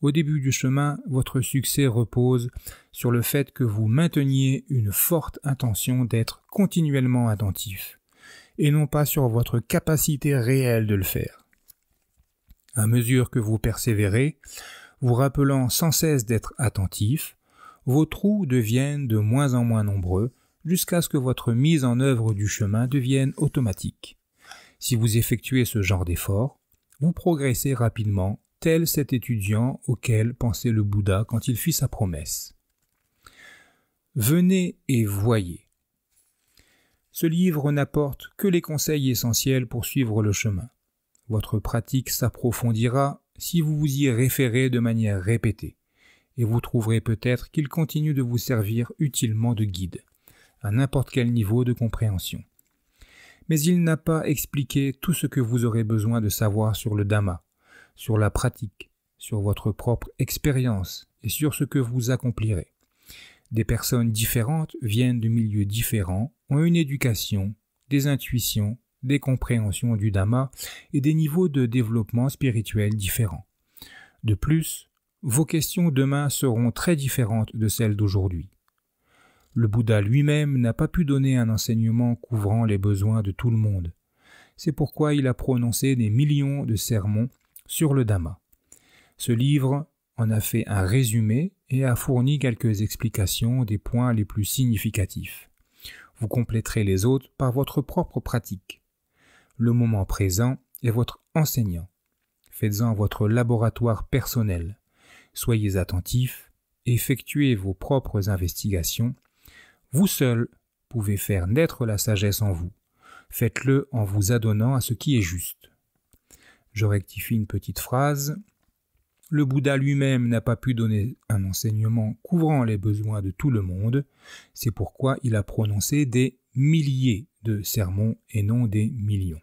Au début du chemin, votre succès repose sur le fait que vous mainteniez une forte intention d'être continuellement attentif, et non pas sur votre capacité réelle de le faire. À mesure que vous persévérez, vous rappelant sans cesse d'être attentif, vos trous deviennent de moins en moins nombreux jusqu'à ce que votre mise en œuvre du chemin devienne automatique. Si vous effectuez ce genre d'effort, vous progressez rapidement, tel cet étudiant auquel pensait le Bouddha quand il fit sa promesse. Venez et voyez. Ce livre n'apporte que les conseils essentiels pour suivre le chemin. Votre pratique s'approfondira si vous vous y référez de manière répétée, et vous trouverez peut-être qu'il continue de vous servir utilement de guide, à n'importe quel niveau de compréhension mais il n'a pas expliqué tout ce que vous aurez besoin de savoir sur le Dhamma, sur la pratique, sur votre propre expérience et sur ce que vous accomplirez. Des personnes différentes viennent de milieux différents, ont une éducation, des intuitions, des compréhensions du Dhamma et des niveaux de développement spirituel différents. De plus, vos questions demain seront très différentes de celles d'aujourd'hui. Le Bouddha lui-même n'a pas pu donner un enseignement couvrant les besoins de tout le monde. C'est pourquoi il a prononcé des millions de sermons sur le Dhamma. Ce livre en a fait un résumé et a fourni quelques explications des points les plus significatifs. Vous compléterez les autres par votre propre pratique. Le moment présent est votre enseignant. Faites-en votre laboratoire personnel. Soyez attentifs, effectuez vos propres investigations vous seul pouvez faire naître la sagesse en vous. Faites-le en vous adonnant à ce qui est juste. Je rectifie une petite phrase. Le Bouddha lui-même n'a pas pu donner un enseignement couvrant les besoins de tout le monde, c'est pourquoi il a prononcé des milliers de sermons et non des millions.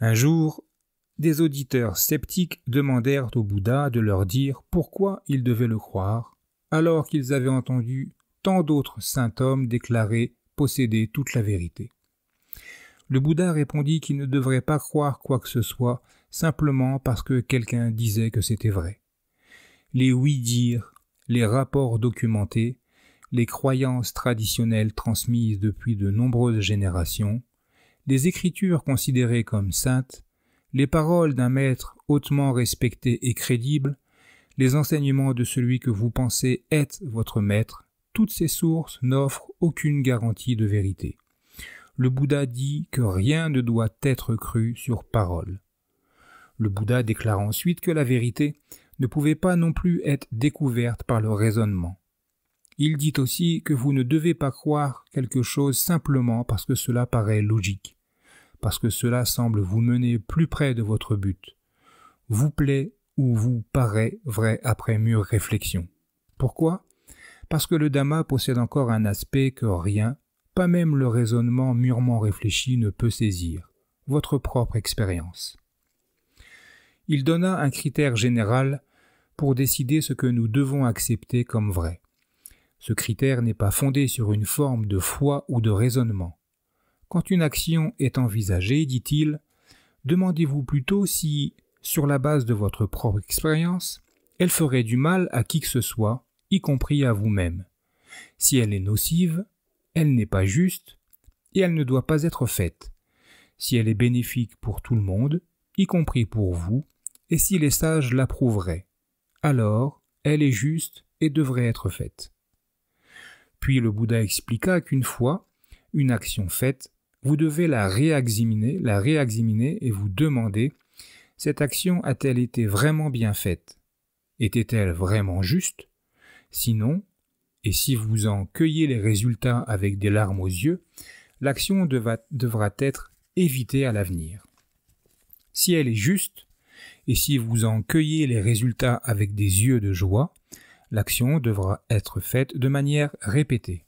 Un jour, des auditeurs sceptiques demandèrent au Bouddha de leur dire pourquoi ils devaient le croire, alors qu'ils avaient entendu tant d'autres saints hommes déclaraient posséder toute la vérité. Le Bouddha répondit qu'il ne devrait pas croire quoi que ce soit simplement parce que quelqu'un disait que c'était vrai. Les oui-dire, les rapports documentés, les croyances traditionnelles transmises depuis de nombreuses générations, les écritures considérées comme saintes, les paroles d'un maître hautement respecté et crédible, les enseignements de celui que vous pensez être votre maître, toutes ces sources n'offrent aucune garantie de vérité. Le Bouddha dit que rien ne doit être cru sur parole. Le Bouddha déclare ensuite que la vérité ne pouvait pas non plus être découverte par le raisonnement. Il dit aussi que vous ne devez pas croire quelque chose simplement parce que cela paraît logique, parce que cela semble vous mener plus près de votre but, vous plaît ou vous paraît vrai après mûre réflexion. Pourquoi parce que le Dhamma possède encore un aspect que rien, pas même le raisonnement mûrement réfléchi ne peut saisir, votre propre expérience. Il donna un critère général pour décider ce que nous devons accepter comme vrai. Ce critère n'est pas fondé sur une forme de foi ou de raisonnement. Quand une action est envisagée, dit-il, demandez-vous plutôt si, sur la base de votre propre expérience, elle ferait du mal à qui que ce soit, y compris à vous-même. Si elle est nocive, elle n'est pas juste et elle ne doit pas être faite. Si elle est bénéfique pour tout le monde, y compris pour vous, et si les sages l'approuveraient, alors elle est juste et devrait être faite. Puis le Bouddha expliqua qu'une fois une action faite, vous devez la réexaminer, la réexaminer et vous demander cette action a-t-elle été vraiment bien faite Était-elle vraiment juste Sinon, et si vous en cueillez les résultats avec des larmes aux yeux, l'action devra être évitée à l'avenir. Si elle est juste, et si vous en cueillez les résultats avec des yeux de joie, l'action devra être faite de manière répétée.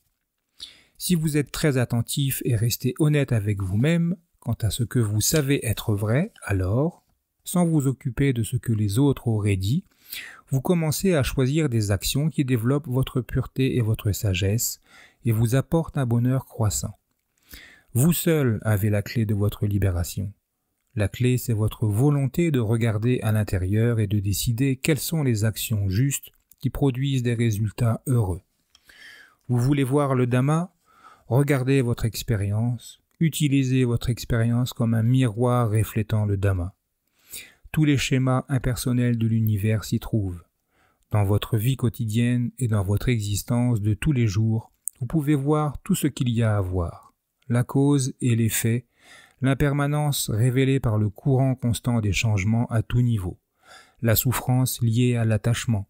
Si vous êtes très attentif et restez honnête avec vous-même quant à ce que vous savez être vrai, alors, sans vous occuper de ce que les autres auraient dit, vous commencez à choisir des actions qui développent votre pureté et votre sagesse et vous apportent un bonheur croissant. Vous seul avez la clé de votre libération. La clé, c'est votre volonté de regarder à l'intérieur et de décider quelles sont les actions justes qui produisent des résultats heureux. Vous voulez voir le Dhamma Regardez votre expérience, utilisez votre expérience comme un miroir reflétant le Dhamma tous les schémas impersonnels de l'univers s'y trouvent. Dans votre vie quotidienne et dans votre existence de tous les jours, vous pouvez voir tout ce qu'il y a à voir, la cause et l'effet, l'impermanence révélée par le courant constant des changements à tout niveau, la souffrance liée à l'attachement,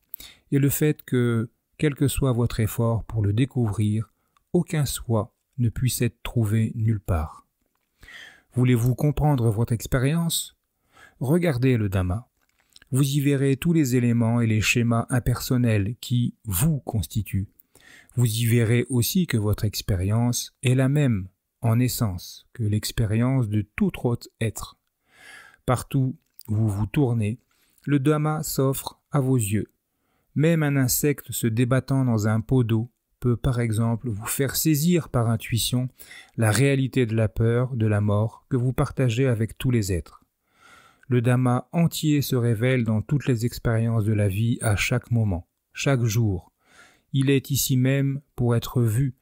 et le fait que, quel que soit votre effort pour le découvrir, aucun soi ne puisse être trouvé nulle part. Voulez-vous comprendre votre expérience Regardez le Dhamma. Vous y verrez tous les éléments et les schémas impersonnels qui vous constituent. Vous y verrez aussi que votre expérience est la même en essence que l'expérience de tout autre être. Partout où vous vous tournez, le Dhamma s'offre à vos yeux. Même un insecte se débattant dans un pot d'eau peut par exemple vous faire saisir par intuition la réalité de la peur, de la mort que vous partagez avec tous les êtres le Dhamma entier se révèle dans toutes les expériences de la vie à chaque moment, chaque jour. Il est ici même pour être vu,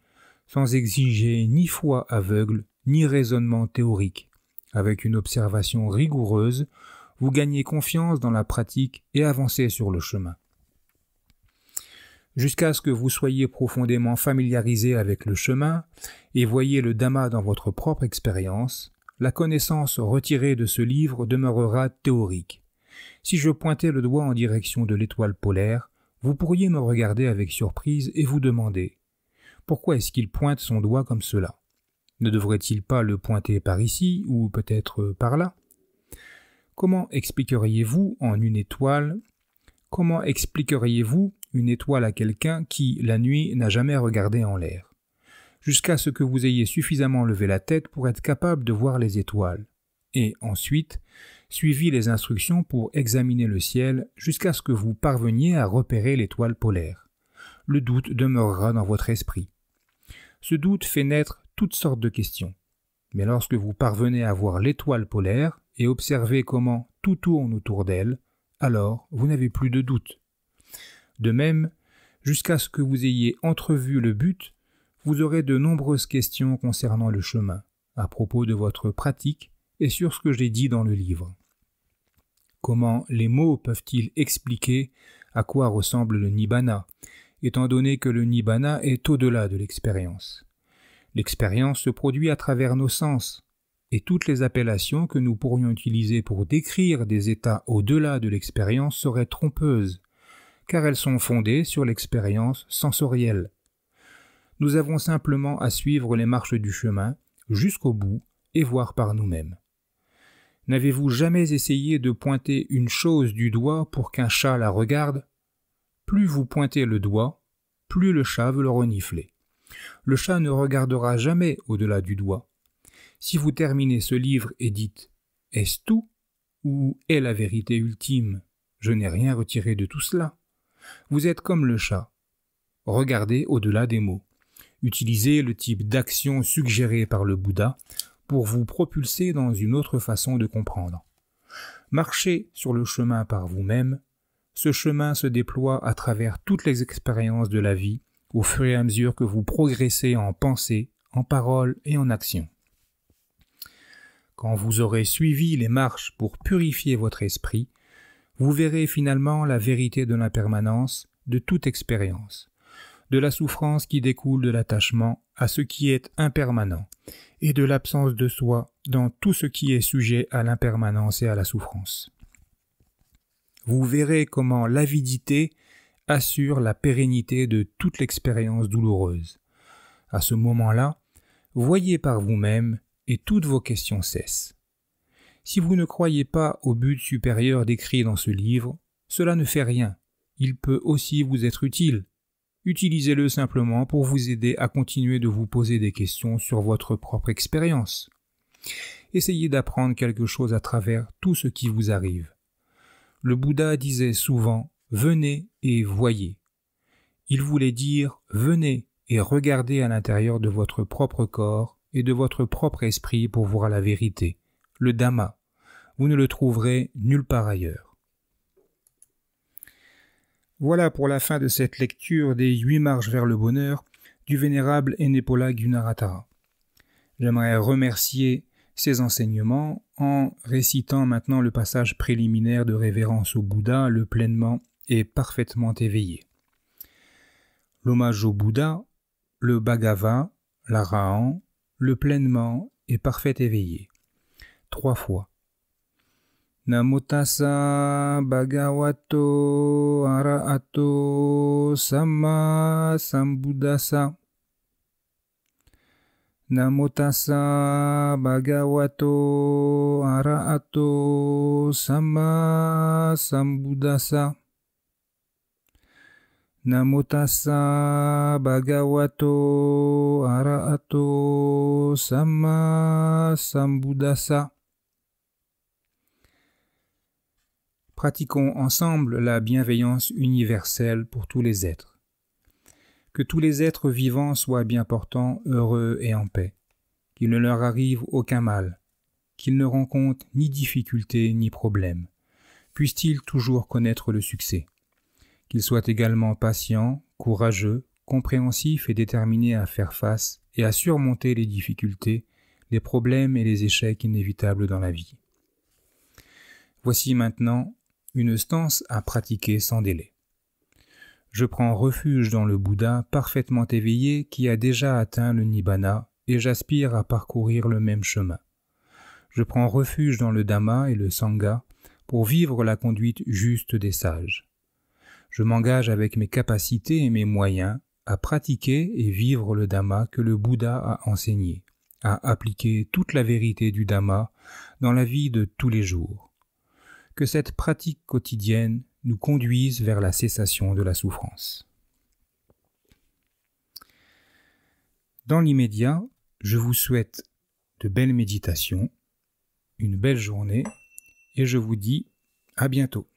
sans exiger ni foi aveugle, ni raisonnement théorique. Avec une observation rigoureuse, vous gagnez confiance dans la pratique et avancez sur le chemin. Jusqu'à ce que vous soyez profondément familiarisé avec le chemin et voyez le Dhamma dans votre propre expérience, la connaissance retirée de ce livre demeurera théorique. Si je pointais le doigt en direction de l'étoile polaire, vous pourriez me regarder avec surprise et vous demander pourquoi est-ce qu'il pointe son doigt comme cela Ne devrait-il pas le pointer par ici ou peut-être par là Comment expliqueriez-vous en une étoile Comment expliqueriez-vous une étoile à quelqu'un qui, la nuit, n'a jamais regardé en l'air jusqu'à ce que vous ayez suffisamment levé la tête pour être capable de voir les étoiles, et ensuite suivi les instructions pour examiner le ciel jusqu'à ce que vous parveniez à repérer l'étoile polaire. Le doute demeurera dans votre esprit. Ce doute fait naître toutes sortes de questions. Mais lorsque vous parvenez à voir l'étoile polaire et observez comment tout tourne autour d'elle, alors vous n'avez plus de doute. De même, jusqu'à ce que vous ayez entrevu le but vous aurez de nombreuses questions concernant le chemin, à propos de votre pratique et sur ce que j'ai dit dans le livre. Comment les mots peuvent-ils expliquer à quoi ressemble le nibbana, étant donné que le nibbana est au-delà de l'expérience L'expérience se produit à travers nos sens, et toutes les appellations que nous pourrions utiliser pour décrire des états au-delà de l'expérience seraient trompeuses, car elles sont fondées sur l'expérience sensorielle, nous avons simplement à suivre les marches du chemin jusqu'au bout et voir par nous-mêmes. N'avez-vous jamais essayé de pointer une chose du doigt pour qu'un chat la regarde Plus vous pointez le doigt, plus le chat veut le renifler. Le chat ne regardera jamais au-delà du doigt. Si vous terminez ce livre et dites Est-ce tout ou est la vérité ultime Je n'ai rien retiré de tout cela. Vous êtes comme le chat. Regardez au-delà des mots. Utilisez le type d'action suggéré par le Bouddha pour vous propulser dans une autre façon de comprendre. Marchez sur le chemin par vous-même, ce chemin se déploie à travers toutes les expériences de la vie au fur et à mesure que vous progressez en pensée, en parole et en action. Quand vous aurez suivi les marches pour purifier votre esprit, vous verrez finalement la vérité de l'impermanence de toute expérience de la souffrance qui découle de l'attachement à ce qui est impermanent, et de l'absence de soi dans tout ce qui est sujet à l'impermanence et à la souffrance. Vous verrez comment l'avidité assure la pérennité de toute l'expérience douloureuse. À ce moment-là, voyez par vous-même et toutes vos questions cessent. Si vous ne croyez pas au but supérieur décrit dans ce livre, cela ne fait rien. Il peut aussi vous être utile utilisez-le simplement pour vous aider à continuer de vous poser des questions sur votre propre expérience. Essayez d'apprendre quelque chose à travers tout ce qui vous arrive. Le Bouddha disait souvent Venez et voyez. Il voulait dire Venez et regardez à l'intérieur de votre propre corps et de votre propre esprit pour voir la vérité, le Dhamma. Vous ne le trouverez nulle part ailleurs. Voilà pour la fin de cette lecture des huit marches vers le bonheur du vénérable Enepola Gunaratara. J'aimerais remercier ses enseignements en récitant maintenant le passage préliminaire de révérence au Bouddha, le pleinement et parfaitement éveillé. L'hommage au Bouddha, le Bhagava, l'Arahan, le pleinement et parfait éveillé. Trois fois. Namu Namutasa bhagavato arahato sama sambudasa. Namutasa bhagavato arahato sama sambudasa. Namutasa bhagavato arahato sama sambudasa. Namutasa bhagavato arahato sama sambudasa. pratiquons ensemble la bienveillance universelle pour tous les êtres. Que tous les êtres vivants soient bien portants, heureux et en paix, qu'il ne leur arrive aucun mal, qu'ils ne rencontrent ni difficultés ni problèmes, puissent-ils toujours connaître le succès, qu'ils soient également patients, courageux, compréhensifs et déterminés à faire face et à surmonter les difficultés, les problèmes et les échecs inévitables dans la vie. Voici maintenant une stance à pratiquer sans délai. Je prends refuge dans le Bouddha parfaitement éveillé qui a déjà atteint le Nibbana et j'aspire à parcourir le même chemin. Je prends refuge dans le Dhamma et le Sangha pour vivre la conduite juste des sages. Je m'engage avec mes capacités et mes moyens à pratiquer et vivre le Dhamma que le Bouddha a enseigné, à appliquer toute la vérité du Dhamma dans la vie de tous les jours que cette pratique quotidienne nous conduise vers la cessation de la souffrance. Dans l'immédiat, je vous souhaite de belles méditations, une belle journée et je vous dis à bientôt.